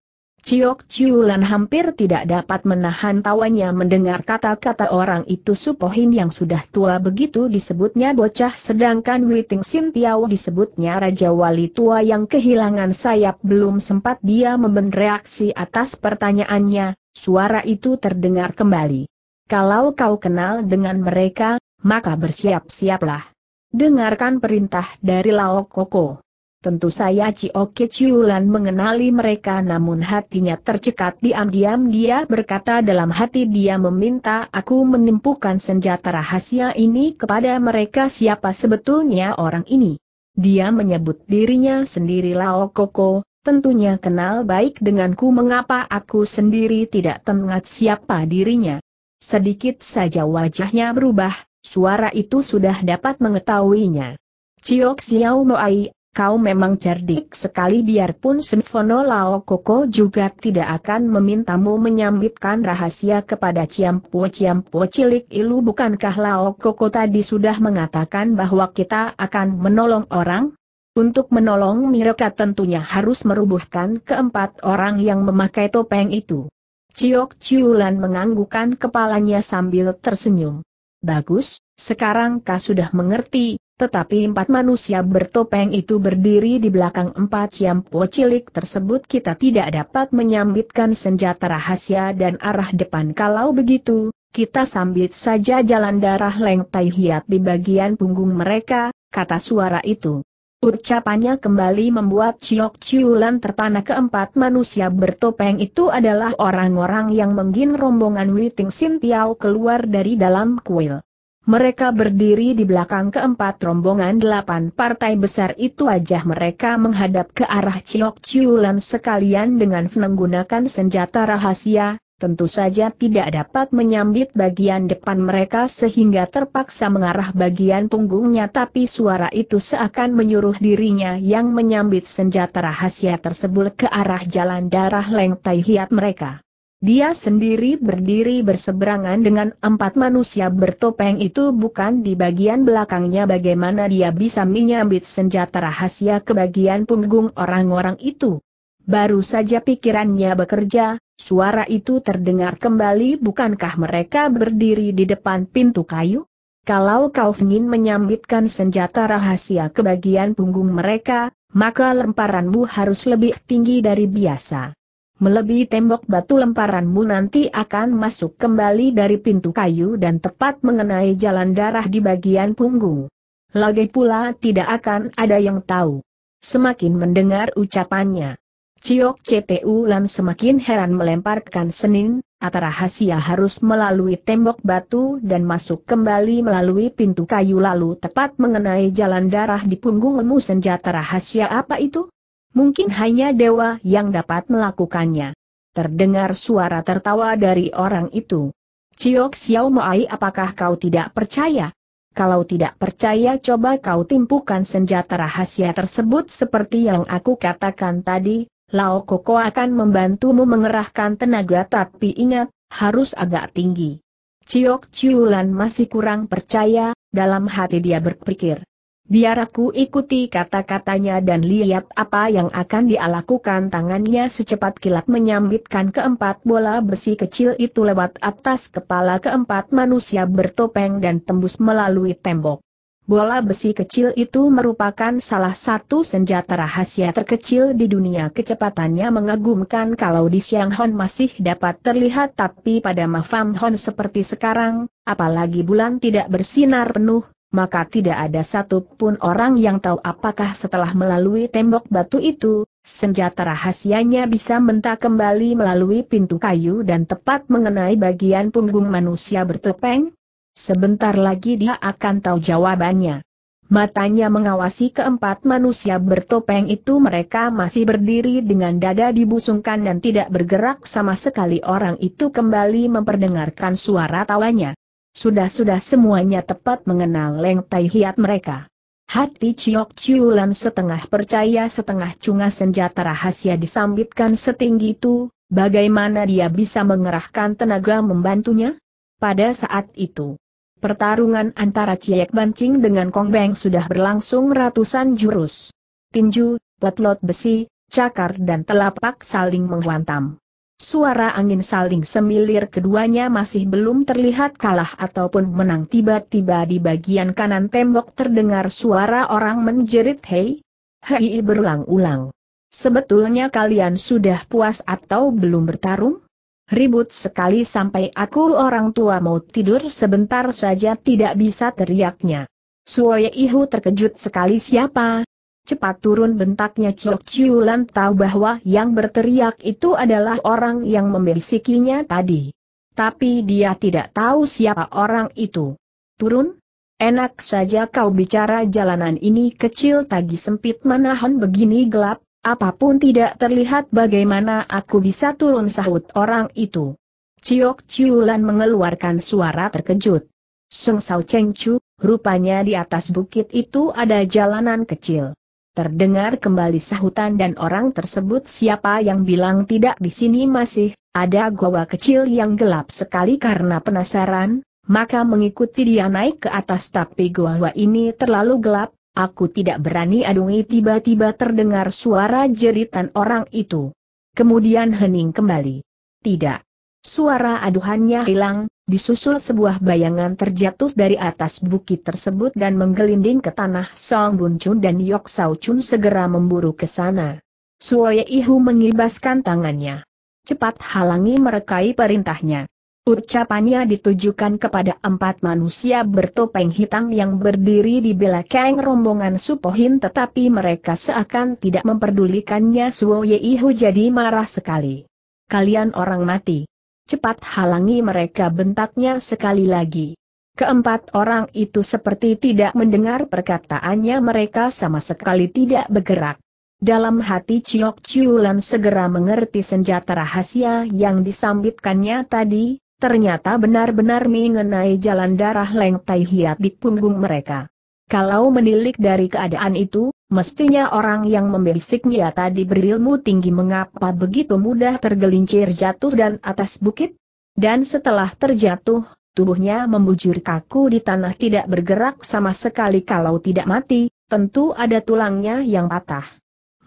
Ciok Ciulan hampir tidak dapat menahan tawanya mendengar kata-kata orang itu Supohin yang sudah tua begitu disebutnya bocah sedangkan Witing Sin Piao disebutnya Raja Wali tua yang kehilangan sayap belum sempat dia memberi reaksi atas pertanyaannya, suara itu terdengar kembali. Kalau kau kenal dengan mereka, maka bersiap-siaplah. Dengarkan perintah dari Lao Koko. Tentu saya Cio Keciulan mengenali mereka namun hatinya tercekat diam-diam dia berkata dalam hati dia meminta aku menimpukan senjata rahasia ini kepada mereka siapa sebetulnya orang ini. Dia menyebut dirinya sendiri Lao Koko, tentunya kenal baik denganku mengapa aku sendiri tidak tengat siapa dirinya. Sedikit saja wajahnya berubah, suara itu sudah dapat mengetahuinya. Ciok Xiao Moai, kau memang cerdik sekali biarpun Semfono Lao Koko juga tidak akan memintamu menyambitkan rahasia kepada Ciampo-Ciampo cilik ilu bukankah Lao Koko tadi sudah mengatakan bahwa kita akan menolong orang? Untuk menolong mereka tentunya harus merubuhkan keempat orang yang memakai topeng itu. Ciok Ciulan menganggukan kepalanya sambil tersenyum. Bagus, sekarang kau sudah mengerti, tetapi empat manusia bertopeng itu berdiri di belakang empat siampu cilik tersebut kita tidak dapat menyambitkan senjata rahasia dan arah depan kalau begitu, kita sambit saja jalan darah Leng Tai Hiat di bagian punggung mereka, kata suara itu. Ucapannya kembali membuat Chiok Chiulan terpana keempat manusia bertopeng itu adalah orang-orang yang menggin rombongan Witing Sin keluar dari dalam kuil. Mereka berdiri di belakang keempat rombongan delapan partai besar itu wajah mereka menghadap ke arah Chiok Chiulan sekalian dengan menggunakan senjata rahasia, tentu saja tidak dapat menyambit bagian depan mereka sehingga terpaksa mengarah bagian punggungnya tapi suara itu seakan menyuruh dirinya yang menyambit senjata rahasia tersebut ke arah jalan darah lengtai hiat mereka. Dia sendiri berdiri berseberangan dengan empat manusia bertopeng itu bukan di bagian belakangnya bagaimana dia bisa menyambit senjata rahasia ke bagian punggung orang-orang itu. Baru saja pikirannya bekerja, suara itu terdengar kembali bukankah mereka berdiri di depan pintu kayu? Kalau kau ingin menyambitkan senjata rahasia ke bagian punggung mereka, maka lemparanmu harus lebih tinggi dari biasa. Melebihi tembok batu lemparanmu nanti akan masuk kembali dari pintu kayu dan tepat mengenai jalan darah di bagian punggung. Lagi pula tidak akan ada yang tahu. Semakin mendengar ucapannya, Ciok CPU Lam semakin heran melemparkan Senin, atau rahasia harus melalui tembok batu dan masuk kembali melalui pintu kayu lalu tepat mengenai jalan darah di punggungmu senjata rahasia apa itu? Mungkin hanya dewa yang dapat melakukannya. Terdengar suara tertawa dari orang itu. Ciok Xiao Mai apakah kau tidak percaya? Kalau tidak percaya coba kau timpukan senjata rahasia tersebut seperti yang aku katakan tadi, Lao Koko akan membantumu mengerahkan tenaga tapi ingat, harus agak tinggi. Ciok Ciulan masih kurang percaya, dalam hati dia berpikir. Biar aku ikuti kata-katanya dan lihat apa yang akan dia lakukan tangannya secepat kilat menyambitkan keempat bola besi kecil itu lewat atas kepala keempat manusia bertopeng dan tembus melalui tembok. Bola besi kecil itu merupakan salah satu senjata rahasia terkecil di dunia kecepatannya mengagumkan kalau di Siang Hon masih dapat terlihat tapi pada Mafam Hon seperti sekarang, apalagi bulan tidak bersinar penuh, maka tidak ada satupun orang yang tahu apakah setelah melalui tembok batu itu, senjata rahasianya bisa mentah kembali melalui pintu kayu dan tepat mengenai bagian punggung manusia bertopeng, Sebentar lagi dia akan tahu jawabannya. Matanya mengawasi keempat manusia bertopeng itu mereka masih berdiri dengan dada dibusungkan dan tidak bergerak sama sekali orang itu kembali memperdengarkan suara tawanya. Sudah-sudah semuanya tepat mengenal Leng Tai Hiat mereka. Hati Ciok Ciulan setengah percaya setengah cunga senjata rahasia disambitkan setinggi itu, bagaimana dia bisa mengerahkan tenaga membantunya? Pada saat itu Pertarungan antara Ciek Bancing dengan Kong Beng sudah berlangsung ratusan jurus. Tinju, petlot besi, cakar dan telapak saling menghantam. Suara angin saling semilir keduanya masih belum terlihat kalah ataupun menang tiba-tiba di bagian kanan tembok terdengar suara orang menjerit hei, hei berulang-ulang. Sebetulnya kalian sudah puas atau belum bertarung? Ribut sekali sampai aku orang tua mau tidur sebentar saja tidak bisa teriaknya. Suoye Ihu terkejut sekali siapa? Cepat turun bentaknya Chok Chiulan tahu bahwa yang berteriak itu adalah orang yang membisikinya tadi. Tapi dia tidak tahu siapa orang itu. Turun? Enak saja kau bicara jalanan ini kecil tagi sempit manahan begini gelap, apapun tidak terlihat bagaimana aku bisa turun sahut orang itu. Ciok Ciulan mengeluarkan suara terkejut. Sung Sao Cheng Chu, rupanya di atas bukit itu ada jalanan kecil. Terdengar kembali sahutan dan orang tersebut siapa yang bilang tidak di sini masih, ada goa kecil yang gelap sekali karena penasaran, maka mengikuti dia naik ke atas tapi goa ini terlalu gelap, Aku tidak berani adungi tiba-tiba terdengar suara jeritan orang itu. Kemudian hening kembali. Tidak. Suara aduhannya hilang, disusul sebuah bayangan terjatuh dari atas bukit tersebut dan menggelinding ke tanah Song Bun Chun dan Yok Sao Chun segera memburu ke sana. Suoye Ihu mengibaskan tangannya. Cepat halangi merekai perintahnya. Ucapannya ditujukan kepada empat manusia bertopeng hitam yang berdiri di belakang rombongan Supohin tetapi mereka seakan tidak memperdulikannya Suo Yeihu jadi marah sekali. Kalian orang mati. Cepat halangi mereka bentaknya sekali lagi. Keempat orang itu seperti tidak mendengar perkataannya mereka sama sekali tidak bergerak. Dalam hati Ciok Ciulan segera mengerti senjata rahasia yang disambitkannya tadi, Ternyata benar-benar mengenai jalan darah Leng Tai Hiat di punggung mereka. Kalau menilik dari keadaan itu, mestinya orang yang membisiknya tadi berilmu tinggi mengapa begitu mudah tergelincir jatuh dan atas bukit? Dan setelah terjatuh, tubuhnya membujur kaku di tanah tidak bergerak sama sekali kalau tidak mati, tentu ada tulangnya yang patah.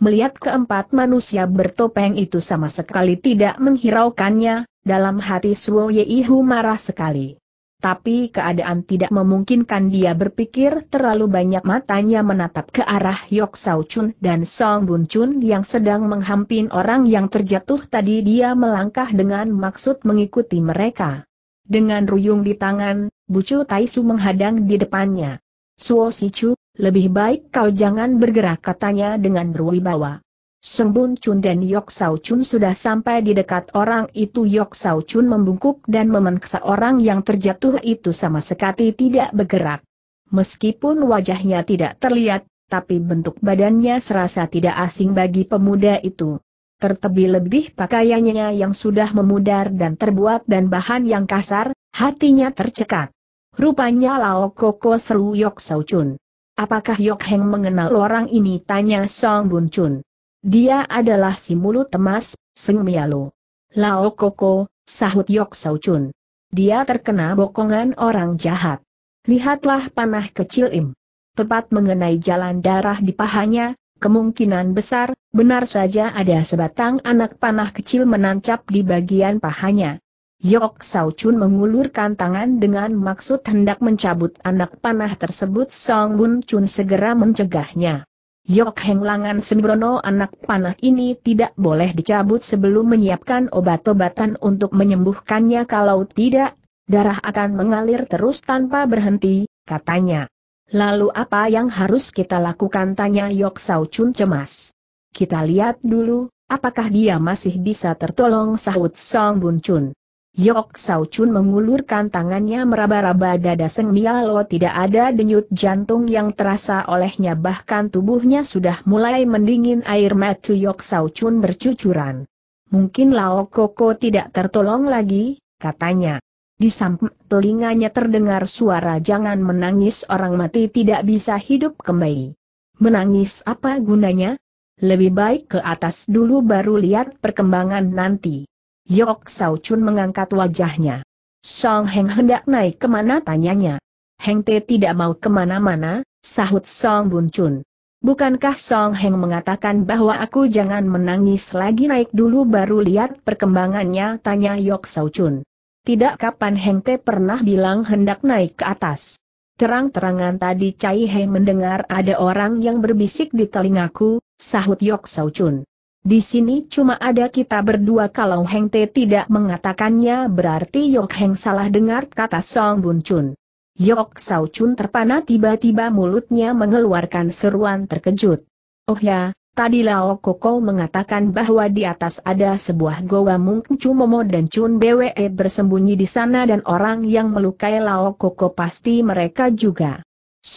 Melihat keempat manusia bertopeng itu sama sekali tidak menghiraukannya, dalam hati Suo Yeihu marah sekali. Tapi keadaan tidak memungkinkan dia berpikir terlalu banyak matanya menatap ke arah Yok Sao Chun dan Song Bun Chun yang sedang menghampin orang yang terjatuh tadi dia melangkah dengan maksud mengikuti mereka. Dengan ruyung di tangan, Bucu Taisu menghadang di depannya. Suo Sichu, lebih baik kau jangan bergerak katanya dengan berwibawa. Sembun Chun dan Yok Sao Chun sudah sampai di dekat orang itu Yok Sao Chun membungkuk dan memaksa orang yang terjatuh itu sama sekali tidak bergerak. Meskipun wajahnya tidak terlihat, tapi bentuk badannya serasa tidak asing bagi pemuda itu. Tertebih lebih pakaiannya yang sudah memudar dan terbuat dan bahan yang kasar, hatinya tercekat. Rupanya Lao Koko seru Yok Sao Chun. Apakah Yok Heng mengenal orang ini? Tanya Song Bun Chun. Dia adalah si mulut temas, Seng Mialo. Lao Koko, sahut Yok Sau Chun. Dia terkena bokongan orang jahat. Lihatlah panah kecil Im. Tepat mengenai jalan darah di pahanya, kemungkinan besar, benar saja ada sebatang anak panah kecil menancap di bagian pahanya. Yok Sau Chun mengulurkan tangan dengan maksud hendak mencabut anak panah tersebut Song Bun Chun segera mencegahnya. Yok Heng Langan Sembrono anak panah ini tidak boleh dicabut sebelum menyiapkan obat-obatan untuk menyembuhkannya kalau tidak, darah akan mengalir terus tanpa berhenti, katanya. Lalu apa yang harus kita lakukan tanya Yok Sao Chun cemas. Kita lihat dulu, apakah dia masih bisa tertolong sahut Song Bun Chun. Yok Sao Chun mengulurkan tangannya meraba-raba dada Seng Mialo tidak ada denyut jantung yang terasa olehnya bahkan tubuhnya sudah mulai mendingin air mata Yok Sao Chun bercucuran. Mungkin Lao Koko tidak tertolong lagi, katanya. Di samping telinganya terdengar suara jangan menangis orang mati tidak bisa hidup kembali. Menangis apa gunanya? Lebih baik ke atas dulu baru lihat perkembangan nanti. Yok Sao Chun mengangkat wajahnya. Song Heng hendak naik kemana tanyanya. Heng Te tidak mau kemana-mana, sahut Song Bun Chun. Bukankah Song Heng mengatakan bahwa aku jangan menangis lagi naik dulu baru lihat perkembangannya tanya Yok Sao Chun. Tidak kapan Heng Te pernah bilang hendak naik ke atas. Terang-terangan tadi Cai He mendengar ada orang yang berbisik di telingaku, sahut Yok Sao Chun. Di sini cuma ada kita berdua kalau Heng Te tidak mengatakannya berarti Yok Heng salah dengar kata Song Bun Chun. Yok Sao Chun terpana tiba-tiba mulutnya mengeluarkan seruan terkejut. Oh ya, tadi Lao Koko mengatakan bahwa di atas ada sebuah goa mungkin Momo dan Chun Bwe bersembunyi di sana dan orang yang melukai Lao Koko pasti mereka juga.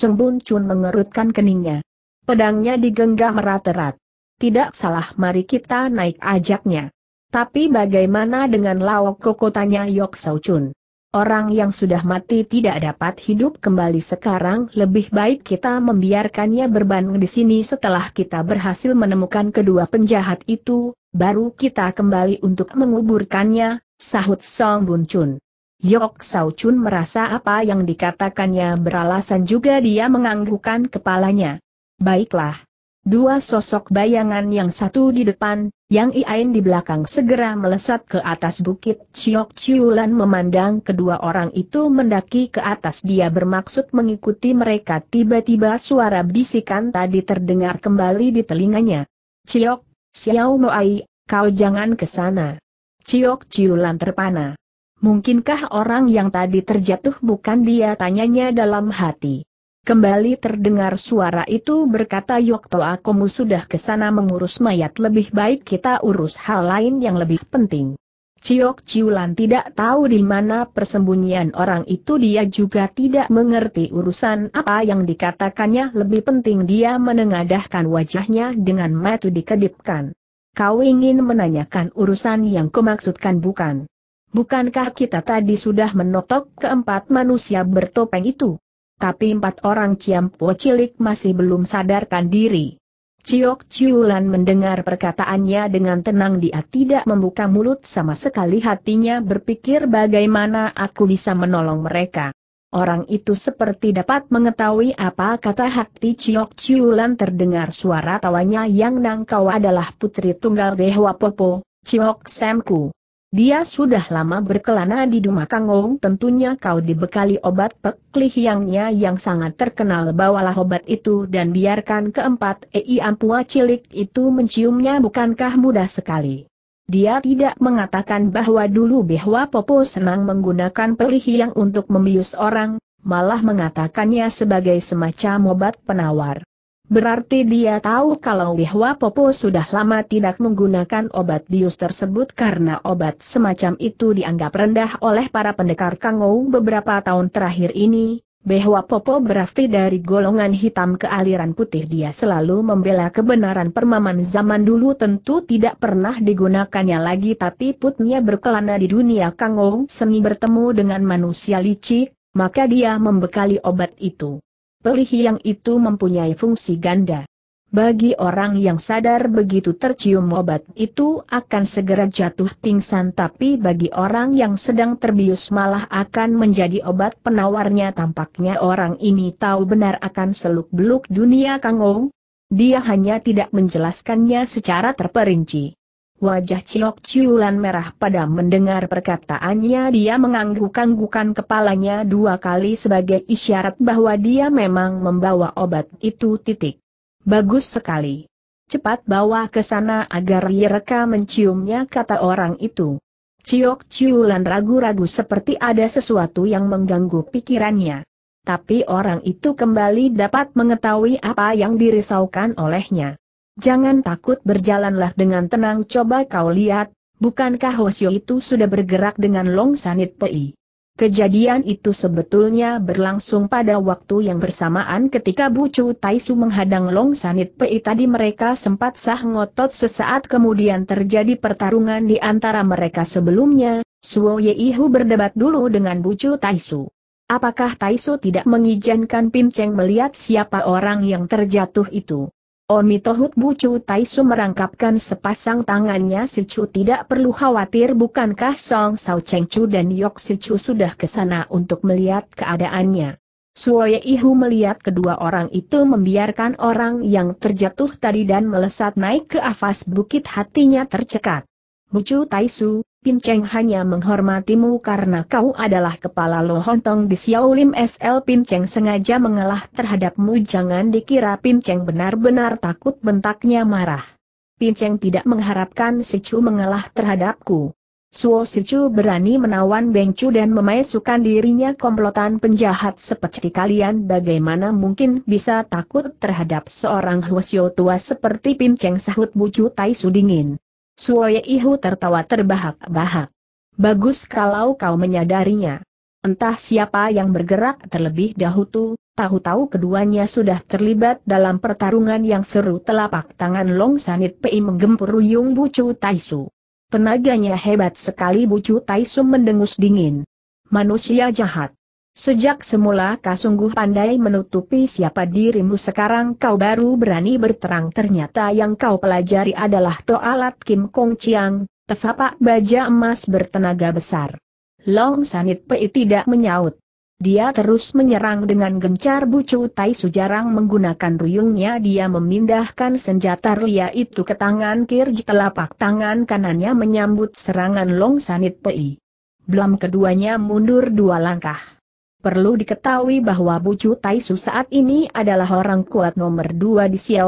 Bun Chun mengerutkan keningnya. Pedangnya digenggam erat-erat. Tidak salah mari kita naik ajaknya. Tapi bagaimana dengan Lao Koko tanya Yok Sao Chun? Orang yang sudah mati tidak dapat hidup kembali sekarang lebih baik kita membiarkannya berbaring di sini setelah kita berhasil menemukan kedua penjahat itu, baru kita kembali untuk menguburkannya, sahut Song Bun Chun. Yok Sao Chun merasa apa yang dikatakannya beralasan juga dia menganggukkan kepalanya. Baiklah, Dua sosok bayangan yang satu di depan, yang Iain di belakang segera melesat ke atas bukit Ciok Ciulan memandang kedua orang itu mendaki ke atas dia bermaksud mengikuti mereka tiba-tiba suara bisikan tadi terdengar kembali di telinganya. Ciok, Xiao Moai, kau jangan ke sana. Ciok Ciulan terpana. Mungkinkah orang yang tadi terjatuh bukan dia tanyanya dalam hati. Kembali terdengar suara itu berkata Yokto Akomu sudah ke sana mengurus mayat lebih baik kita urus hal lain yang lebih penting. Ciok Ciulan tidak tahu di mana persembunyian orang itu dia juga tidak mengerti urusan apa yang dikatakannya lebih penting dia menengadahkan wajahnya dengan mata dikedipkan. Kau ingin menanyakan urusan yang kumaksudkan bukan? Bukankah kita tadi sudah menotok keempat manusia bertopeng itu? tapi empat orang Ciampo cilik masih belum sadarkan diri. Ciok Ciulan mendengar perkataannya dengan tenang dia tidak membuka mulut sama sekali hatinya berpikir bagaimana aku bisa menolong mereka. Orang itu seperti dapat mengetahui apa kata hati Ciok Ciulan terdengar suara tawanya yang nangkau adalah putri tunggal Dewa Popo, Ciok Semku. Dia sudah lama berkelana di Dumakangong tentunya kau dibekali obat peklihiyangnya yang sangat terkenal bawalah obat itu dan biarkan keempat Ei Ampua cilik itu menciumnya bukankah mudah sekali. Dia tidak mengatakan bahwa dulu bahwa Popo senang menggunakan pelihiyang untuk membius orang, malah mengatakannya sebagai semacam obat penawar. Berarti dia tahu kalau Wihwa Popo sudah lama tidak menggunakan obat bius tersebut karena obat semacam itu dianggap rendah oleh para pendekar Kangou beberapa tahun terakhir ini. Behwa Popo berarti dari golongan hitam ke aliran putih dia selalu membela kebenaran permaman zaman dulu tentu tidak pernah digunakannya lagi tapi putnya berkelana di dunia Kangou seni bertemu dengan manusia licik, maka dia membekali obat itu. Pelih yang itu mempunyai fungsi ganda. Bagi orang yang sadar begitu tercium obat itu akan segera jatuh pingsan tapi bagi orang yang sedang terbius malah akan menjadi obat penawarnya tampaknya orang ini tahu benar akan seluk-beluk dunia kangong. Dia hanya tidak menjelaskannya secara terperinci. Wajah Ciok Ciulan merah pada mendengar perkataannya dia mengangguk-anggukan kepalanya dua kali sebagai isyarat bahwa dia memang membawa obat itu titik. Bagus sekali. Cepat bawa ke sana agar Yereka menciumnya kata orang itu. Ciok Ciulan ragu-ragu seperti ada sesuatu yang mengganggu pikirannya. Tapi orang itu kembali dapat mengetahui apa yang dirisaukan olehnya. Jangan takut berjalanlah dengan tenang coba kau lihat, bukankah Hosyo itu sudah bergerak dengan Long Sanit Pei. Kejadian itu sebetulnya berlangsung pada waktu yang bersamaan ketika Bu Chu Taisu menghadang Long Sanit Pei tadi mereka sempat sah ngotot sesaat kemudian terjadi pertarungan di antara mereka sebelumnya, Suo Yeihu berdebat dulu dengan Bu Chu Taisu. Apakah Taisu tidak mengizinkan Pinceng melihat siapa orang yang terjatuh itu? Oni Tohut Bucu Taisu merangkapkan sepasang tangannya si Chu tidak perlu khawatir bukankah Song Sao Cheng Chu dan Yok si Chu sudah ke sana untuk melihat keadaannya. Suoye Ihu melihat kedua orang itu membiarkan orang yang terjatuh tadi dan melesat naik ke afas bukit hatinya tercekat. Bucu Taisu, Pinceng hanya menghormatimu karena kau adalah kepala lohontong di Xiaolim SL Pinceng sengaja mengalah terhadapmu jangan dikira Pinceng benar-benar takut bentaknya marah. Pinceng tidak mengharapkan Chu mengalah terhadapku. Suo Chu berani menawan Bengcu dan memaisukan dirinya komplotan penjahat seperti kalian bagaimana mungkin bisa takut terhadap seorang xiao tua seperti Pinceng sahut bucu Tai su dingin. Suoye Ihu tertawa terbahak-bahak. Bagus kalau kau menyadarinya. Entah siapa yang bergerak terlebih dahulu, tahu-tahu keduanya sudah terlibat dalam pertarungan yang seru telapak tangan Long Sanit Pei menggempur Yung Bucu Taisu. Tenaganya hebat sekali Bucu Taisu mendengus dingin. Manusia jahat. Sejak semula kau sungguh pandai menutupi siapa dirimu sekarang kau baru berani berterang ternyata yang kau pelajari adalah toalat Kim Kong Chiang, tefapak baja emas bertenaga besar. Long Sanit Pei tidak menyaut. Dia terus menyerang dengan gencar bucu Tai Su jarang menggunakan ruyungnya. dia memindahkan senjata ria itu ke tangan kiri telapak tangan kanannya menyambut serangan Long Sanit Pei. Blam keduanya mundur dua langkah. Perlu diketahui bahwa Bucu Taisu saat ini adalah orang kuat nomor dua di Si,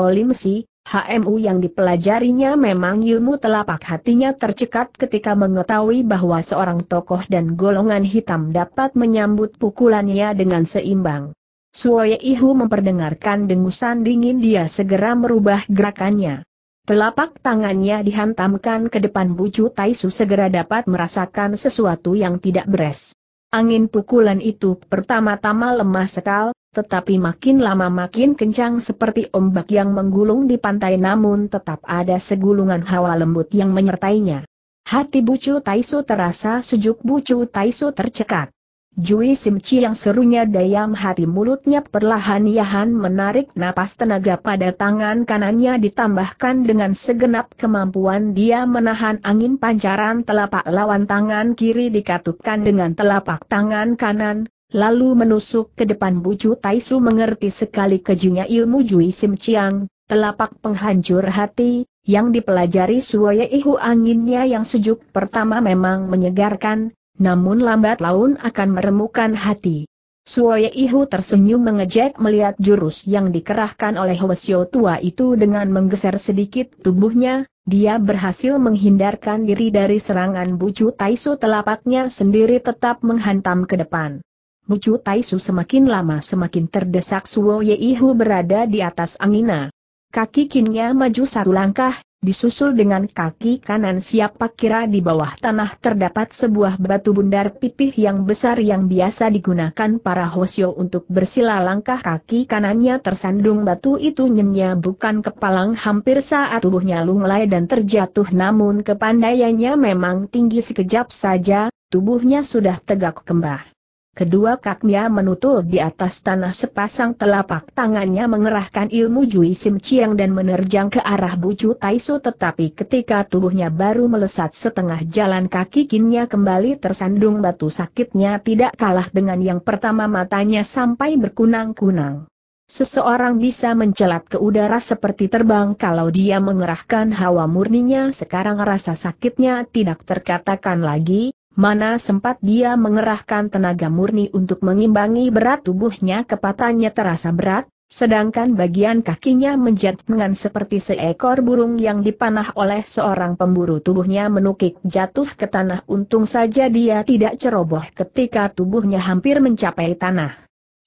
HMU yang dipelajarinya memang ilmu telapak hatinya tercekat ketika mengetahui bahwa seorang tokoh dan golongan hitam dapat menyambut pukulannya dengan seimbang. Suoye Ihu memperdengarkan dengusan dingin dia segera merubah gerakannya. Telapak tangannya dihantamkan ke depan Bucu Taisu segera dapat merasakan sesuatu yang tidak beres. Angin pukulan itu pertama-tama lemah sekali, tetapi makin lama makin kencang seperti ombak yang menggulung di pantai namun tetap ada segulungan hawa lembut yang menyertainya. Hati Bucu Taisu terasa sejuk Bucu Taisu tercekat. Jui Simci yang serunya dayam hati mulutnya perlahan-lahan menarik napas tenaga pada tangan kanannya ditambahkan dengan segenap kemampuan dia menahan angin pancaran telapak lawan tangan kiri dikatupkan dengan telapak tangan kanan, lalu menusuk ke depan Bucu Taisu mengerti sekali kejunya ilmu Jui yang telapak penghancur hati, yang dipelajari Suoye Ihu anginnya yang sejuk pertama memang menyegarkan, namun lambat laun akan meremukan hati. Suoye Ihu tersenyum mengejek melihat jurus yang dikerahkan oleh Hwasyo tua itu dengan menggeser sedikit tubuhnya, dia berhasil menghindarkan diri dari serangan Bucu Taisu telapaknya sendiri tetap menghantam ke depan. Bucu Taisu semakin lama semakin terdesak Suoye Ihu berada di atas angina. Kaki kinnya maju satu langkah, disusul dengan kaki kanan siapa kira di bawah tanah terdapat sebuah batu bundar pipih yang besar yang biasa digunakan para hosyo untuk bersila langkah kaki kanannya tersandung batu itu nyemnya bukan kepalang hampir saat tubuhnya lunglai dan terjatuh namun kepandaiannya memang tinggi sekejap saja, tubuhnya sudah tegak kembah. Kedua kaknya menutul di atas tanah sepasang telapak tangannya mengerahkan ilmu Jui Sim Chiang dan menerjang ke arah Bucu Taisu tetapi ketika tubuhnya baru melesat setengah jalan kaki kinnya kembali tersandung batu sakitnya tidak kalah dengan yang pertama matanya sampai berkunang-kunang. Seseorang bisa mencelat ke udara seperti terbang kalau dia mengerahkan hawa murninya sekarang rasa sakitnya tidak terkatakan lagi, Mana sempat dia mengerahkan tenaga murni untuk mengimbangi berat tubuhnya kepatannya terasa berat, sedangkan bagian kakinya dengan seperti seekor burung yang dipanah oleh seorang pemburu tubuhnya menukik jatuh ke tanah untung saja dia tidak ceroboh ketika tubuhnya hampir mencapai tanah.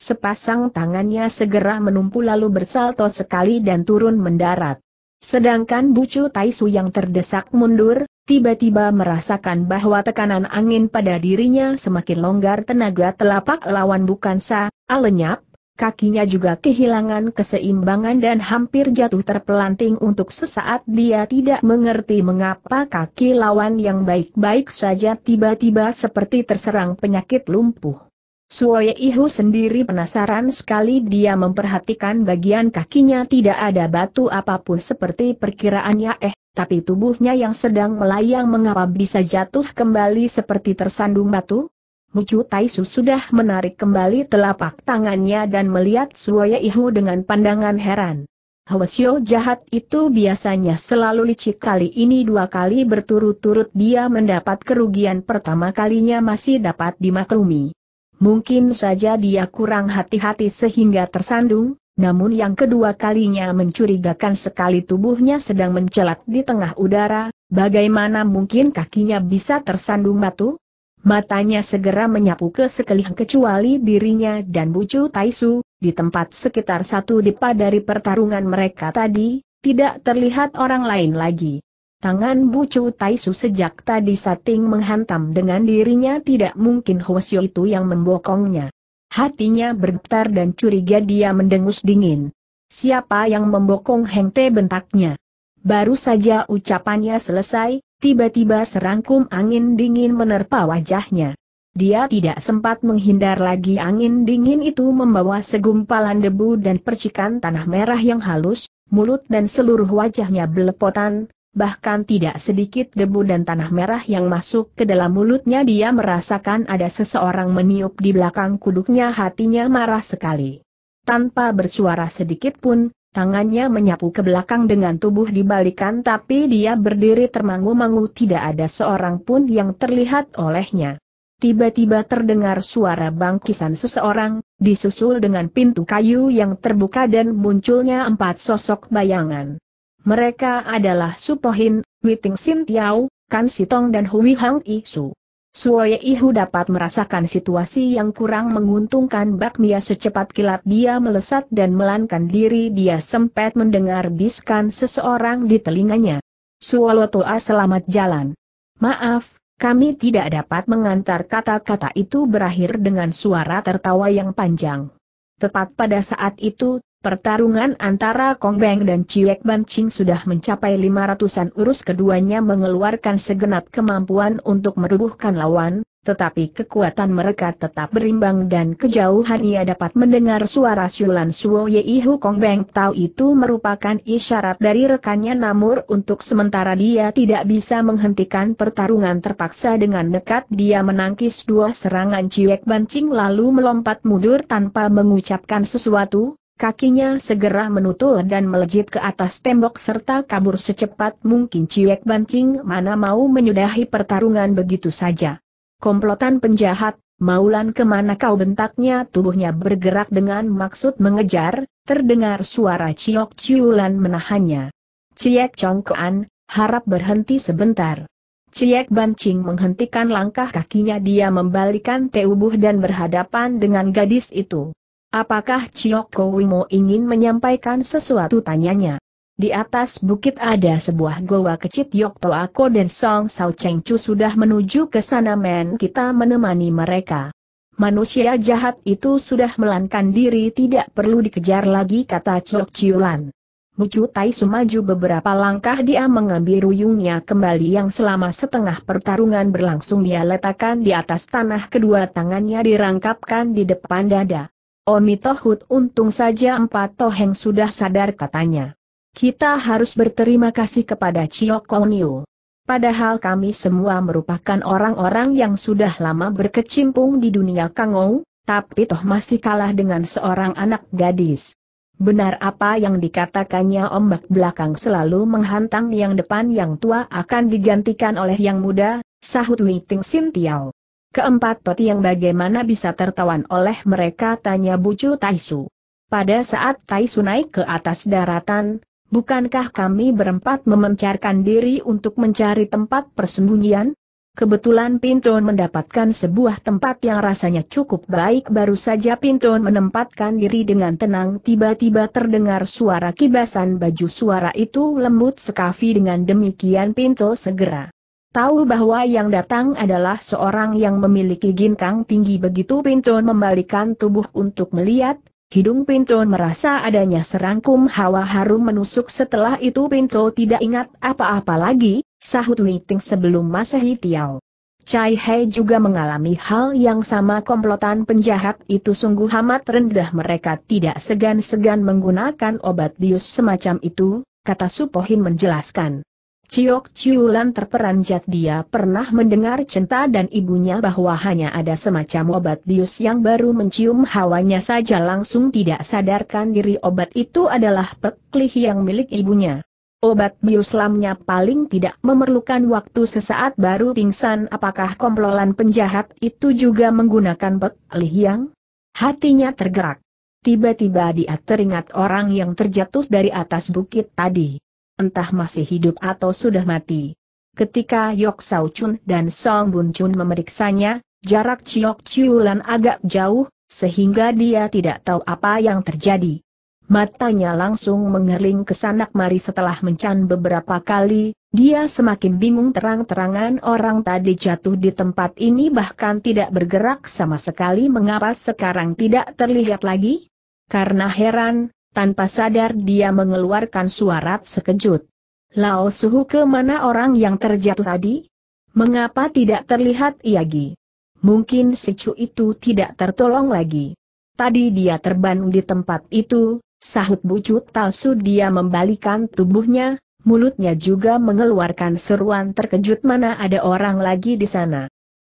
Sepasang tangannya segera menumpu lalu bersalto sekali dan turun mendarat. Sedangkan Bucu Taisu yang terdesak mundur, tiba-tiba merasakan bahwa tekanan angin pada dirinya semakin longgar tenaga telapak lawan bukan sa, lenyap, kakinya juga kehilangan keseimbangan dan hampir jatuh terpelanting untuk sesaat dia tidak mengerti mengapa kaki lawan yang baik-baik saja tiba-tiba seperti terserang penyakit lumpuh. Suoye Ihu sendiri penasaran sekali dia memperhatikan bagian kakinya tidak ada batu apapun seperti perkiraannya eh, tapi tubuhnya yang sedang melayang mengapa bisa jatuh kembali seperti tersandung batu? Mucu Taisu sudah menarik kembali telapak tangannya dan melihat Suoya Ihu dengan pandangan heran. Hwasyo jahat itu biasanya selalu licik kali ini dua kali berturut-turut dia mendapat kerugian pertama kalinya masih dapat dimaklumi. Mungkin saja dia kurang hati-hati sehingga tersandung, namun yang kedua kalinya mencurigakan sekali tubuhnya sedang mencelat di tengah udara, bagaimana mungkin kakinya bisa tersandung batu? Matanya segera menyapu ke sekeliling kecuali dirinya dan Bucu Taisu, di tempat sekitar satu depa dari pertarungan mereka tadi, tidak terlihat orang lain lagi. Tangan Bucu Taisu sejak tadi sating menghantam dengan dirinya tidak mungkin Hwasyo itu yang membokongnya. Hatinya bergetar dan curiga dia mendengus dingin. Siapa yang membokong Heng Te bentaknya? Baru saja ucapannya selesai, tiba-tiba serangkum angin dingin menerpa wajahnya. Dia tidak sempat menghindar lagi angin dingin itu membawa segumpalan debu dan percikan tanah merah yang halus, mulut dan seluruh wajahnya belepotan, bahkan tidak sedikit debu dan tanah merah yang masuk ke dalam mulutnya dia merasakan ada seseorang meniup di belakang kuduknya hatinya marah sekali. Tanpa bersuara sedikit pun, tangannya menyapu ke belakang dengan tubuh dibalikan tapi dia berdiri termangu-mangu tidak ada seorang pun yang terlihat olehnya. Tiba-tiba terdengar suara bangkisan seseorang, disusul dengan pintu kayu yang terbuka dan munculnya empat sosok bayangan. Mereka adalah Supohin, Witing Sin Tiao, Kan Sitong dan Hui Hang Isu. Suoye Ihu dapat merasakan situasi yang kurang menguntungkan Bak Mia secepat kilat dia melesat dan melankan diri dia sempat mendengar bisikan seseorang di telinganya. Toa selamat jalan. Maaf, kami tidak dapat mengantar kata-kata itu berakhir dengan suara tertawa yang panjang. Tepat pada saat itu, Pertarungan antara Kong Beng dan Ciek Ban Ching sudah mencapai lima ratusan urus keduanya mengeluarkan segenap kemampuan untuk merubuhkan lawan, tetapi kekuatan mereka tetap berimbang dan kejauhan ia dapat mendengar suara siulan Suo Yeihu Kong Beng Tau itu merupakan isyarat dari rekannya Namur untuk sementara dia tidak bisa menghentikan pertarungan terpaksa dengan dekat dia menangkis dua serangan Ciek Ban Ching lalu melompat mundur tanpa mengucapkan sesuatu, Kakinya segera menutul dan melejit ke atas tembok serta kabur secepat mungkin Ciek Bancing mana mau menyudahi pertarungan begitu saja. Komplotan penjahat, Maulan kemana kau bentaknya tubuhnya bergerak dengan maksud mengejar, terdengar suara Ciok Ciulan menahannya. Ciek Congkoan, harap berhenti sebentar. Ciek Bancing menghentikan langkah kakinya dia membalikan tubuh dan berhadapan dengan gadis itu. Apakah Chiyoko Wimo ingin menyampaikan sesuatu tanyanya? Di atas bukit ada sebuah goa kecil To Ako dan Song Sao Cheng Chu sudah menuju ke sana men kita menemani mereka. Manusia jahat itu sudah melankan diri tidak perlu dikejar lagi kata Chok Chiulan. Bucu Tai maju beberapa langkah dia mengambil ruyungnya kembali yang selama setengah pertarungan berlangsung dia letakkan di atas tanah kedua tangannya dirangkapkan di depan dada. Tohut untung saja empat toheng sudah sadar katanya. Kita harus berterima kasih kepada Konyo. Padahal kami semua merupakan orang-orang yang sudah lama berkecimpung di dunia Kangou, tapi toh masih kalah dengan seorang anak gadis. Benar apa yang dikatakannya ombak belakang selalu menghantam yang depan yang tua akan digantikan oleh yang muda, sahut Witing Sintiao. Keempat peti yang bagaimana bisa tertawan oleh mereka tanya Bucu Taisu. Pada saat Taisu naik ke atas daratan, bukankah kami berempat memencarkan diri untuk mencari tempat persembunyian? Kebetulan Pinton mendapatkan sebuah tempat yang rasanya cukup baik baru saja Pinton menempatkan diri dengan tenang tiba-tiba terdengar suara kibasan baju suara itu lembut sekali dengan demikian Pinto segera Tahu bahwa yang datang adalah seorang yang memiliki ginkang tinggi begitu Pintun membalikan tubuh untuk melihat, hidung Pintun merasa adanya serangkum hawa harum menusuk setelah itu Pinto tidak ingat apa-apa lagi, sahut Witing sebelum Masehi Tiao. Cai Hei juga mengalami hal yang sama komplotan penjahat itu sungguh amat rendah mereka tidak segan-segan menggunakan obat bius semacam itu, kata Supohin menjelaskan. Ciok Ciulan terperanjat dia pernah mendengar cinta dan ibunya bahwa hanya ada semacam obat bius yang baru mencium hawanya saja langsung tidak sadarkan diri obat itu adalah peklih yang milik ibunya. Obat bius biuslamnya paling tidak memerlukan waktu sesaat baru pingsan apakah komplolan penjahat itu juga menggunakan peklih yang hatinya tergerak. Tiba-tiba dia teringat orang yang terjatuh dari atas bukit tadi entah masih hidup atau sudah mati. Ketika Yok Sao Chun dan Song Bun Chun memeriksanya, jarak Chiok Chiulan agak jauh, sehingga dia tidak tahu apa yang terjadi. Matanya langsung mengerling ke sanak mari setelah mencan beberapa kali, dia semakin bingung terang-terangan orang tadi jatuh di tempat ini bahkan tidak bergerak sama sekali mengapa sekarang tidak terlihat lagi? Karena heran, tanpa sadar dia mengeluarkan suara sekejut. Lao Suhu ke mana orang yang terjatuh tadi? Mengapa tidak terlihat Iagi? Mungkin si Chu itu tidak tertolong lagi. Tadi dia terbang di tempat itu, sahut bucut palsu dia membalikan tubuhnya, mulutnya juga mengeluarkan seruan terkejut mana ada orang lagi di sana.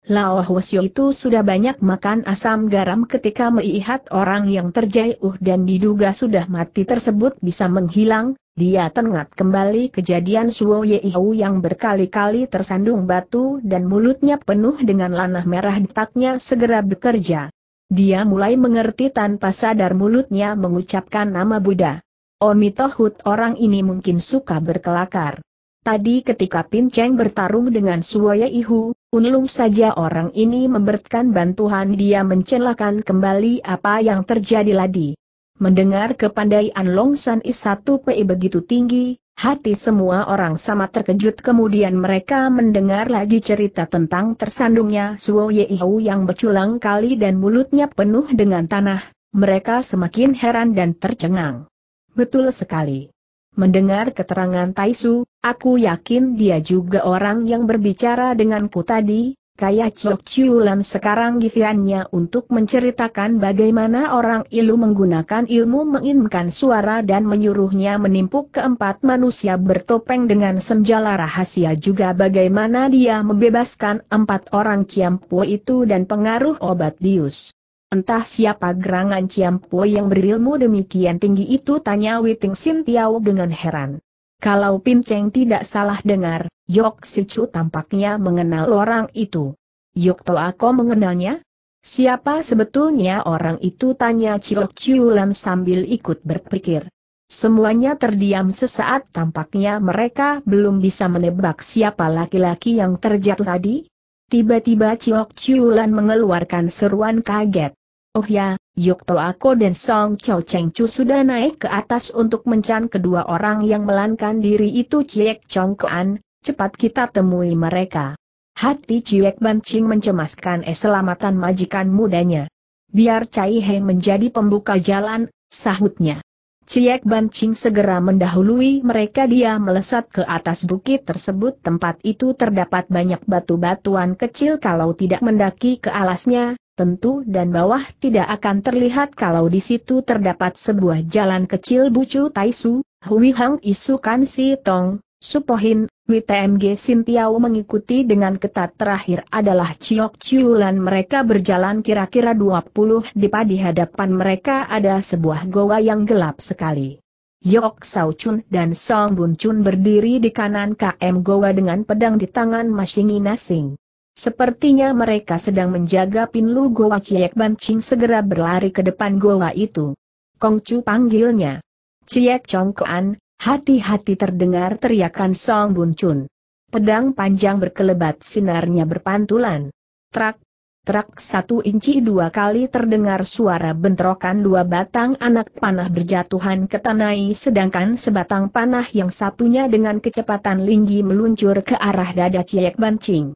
Lao Hwasyo itu sudah banyak makan asam garam ketika melihat orang yang terjauh dan diduga sudah mati tersebut bisa menghilang, dia tengat kembali kejadian Suo Yehu yang berkali-kali tersandung batu dan mulutnya penuh dengan lanah merah detaknya segera bekerja. Dia mulai mengerti tanpa sadar mulutnya mengucapkan nama Buddha. Omitohut orang ini mungkin suka berkelakar. Tadi ketika Pin Cheng bertarung dengan Suo Yehu, Unlung saja orang ini memberikan bantuan dia mencelakan kembali apa yang terjadi ladi. Mendengar kepandaian Long San Is satu PI begitu tinggi, hati semua orang sama terkejut kemudian mereka mendengar lagi cerita tentang tersandungnya Suo Yeihou yang berculang kali dan mulutnya penuh dengan tanah, mereka semakin heran dan tercengang. Betul sekali. Mendengar keterangan Taisu, Aku yakin dia juga orang yang berbicara denganku tadi, Kaya Chok Chulan sekarang giviannya untuk menceritakan bagaimana orang ilu menggunakan ilmu menginginkan suara dan menyuruhnya menimpuk keempat manusia bertopeng dengan senjala rahasia juga bagaimana dia membebaskan empat orang Ciampo itu dan pengaruh obat bius. Entah siapa gerangan Ciampo yang berilmu demikian tinggi itu tanya Witing Sintiau dengan heran. Kalau Pinceng tidak salah dengar, Yok Chu tampaknya mengenal orang itu. Yok Toa, Ako mengenalnya? Siapa sebetulnya orang itu tanya Chiu lan sambil ikut berpikir. Semuanya terdiam sesaat tampaknya mereka belum bisa menebak siapa laki-laki yang terjatuh tadi. Tiba-tiba Chiu lan mengeluarkan seruan kaget. Oh ya, to Ako dan Song Chow Cheng Chu sudah naik ke atas untuk mencan kedua orang yang melankan diri itu Ciek Chong Kuan, cepat kita temui mereka. Hati Ciek Ching mencemaskan keselamatan majikan mudanya. Biar Cai He menjadi pembuka jalan, sahutnya. Ciek Ching segera mendahului mereka dia melesat ke atas bukit tersebut tempat itu terdapat banyak batu-batuan kecil kalau tidak mendaki ke alasnya, tentu dan bawah tidak akan terlihat kalau di situ terdapat sebuah jalan kecil Bucu Taisu, Hui Hang Isu Kan Si Tong, Supohin, WTMG Simpiao mengikuti dengan ketat terakhir adalah Ciok Ciulan mereka berjalan kira-kira 20 dipa di hadapan mereka ada sebuah goa yang gelap sekali. Yok Sao Chun dan Song Bun Chun berdiri di kanan KM Goa dengan pedang di tangan masing-masing. Sepertinya mereka sedang menjaga Pinlu Goa Ciek Bancing segera berlari ke depan goa itu. Kong Kongcu panggilnya. Ciek Kuan, hati-hati terdengar teriakan Song Bun Chun. Pedang panjang berkelebat sinarnya berpantulan. Trak, trak satu inci dua kali terdengar suara bentrokan dua batang anak panah berjatuhan ke tanai sedangkan sebatang panah yang satunya dengan kecepatan linggi meluncur ke arah dada Ciek Bancing.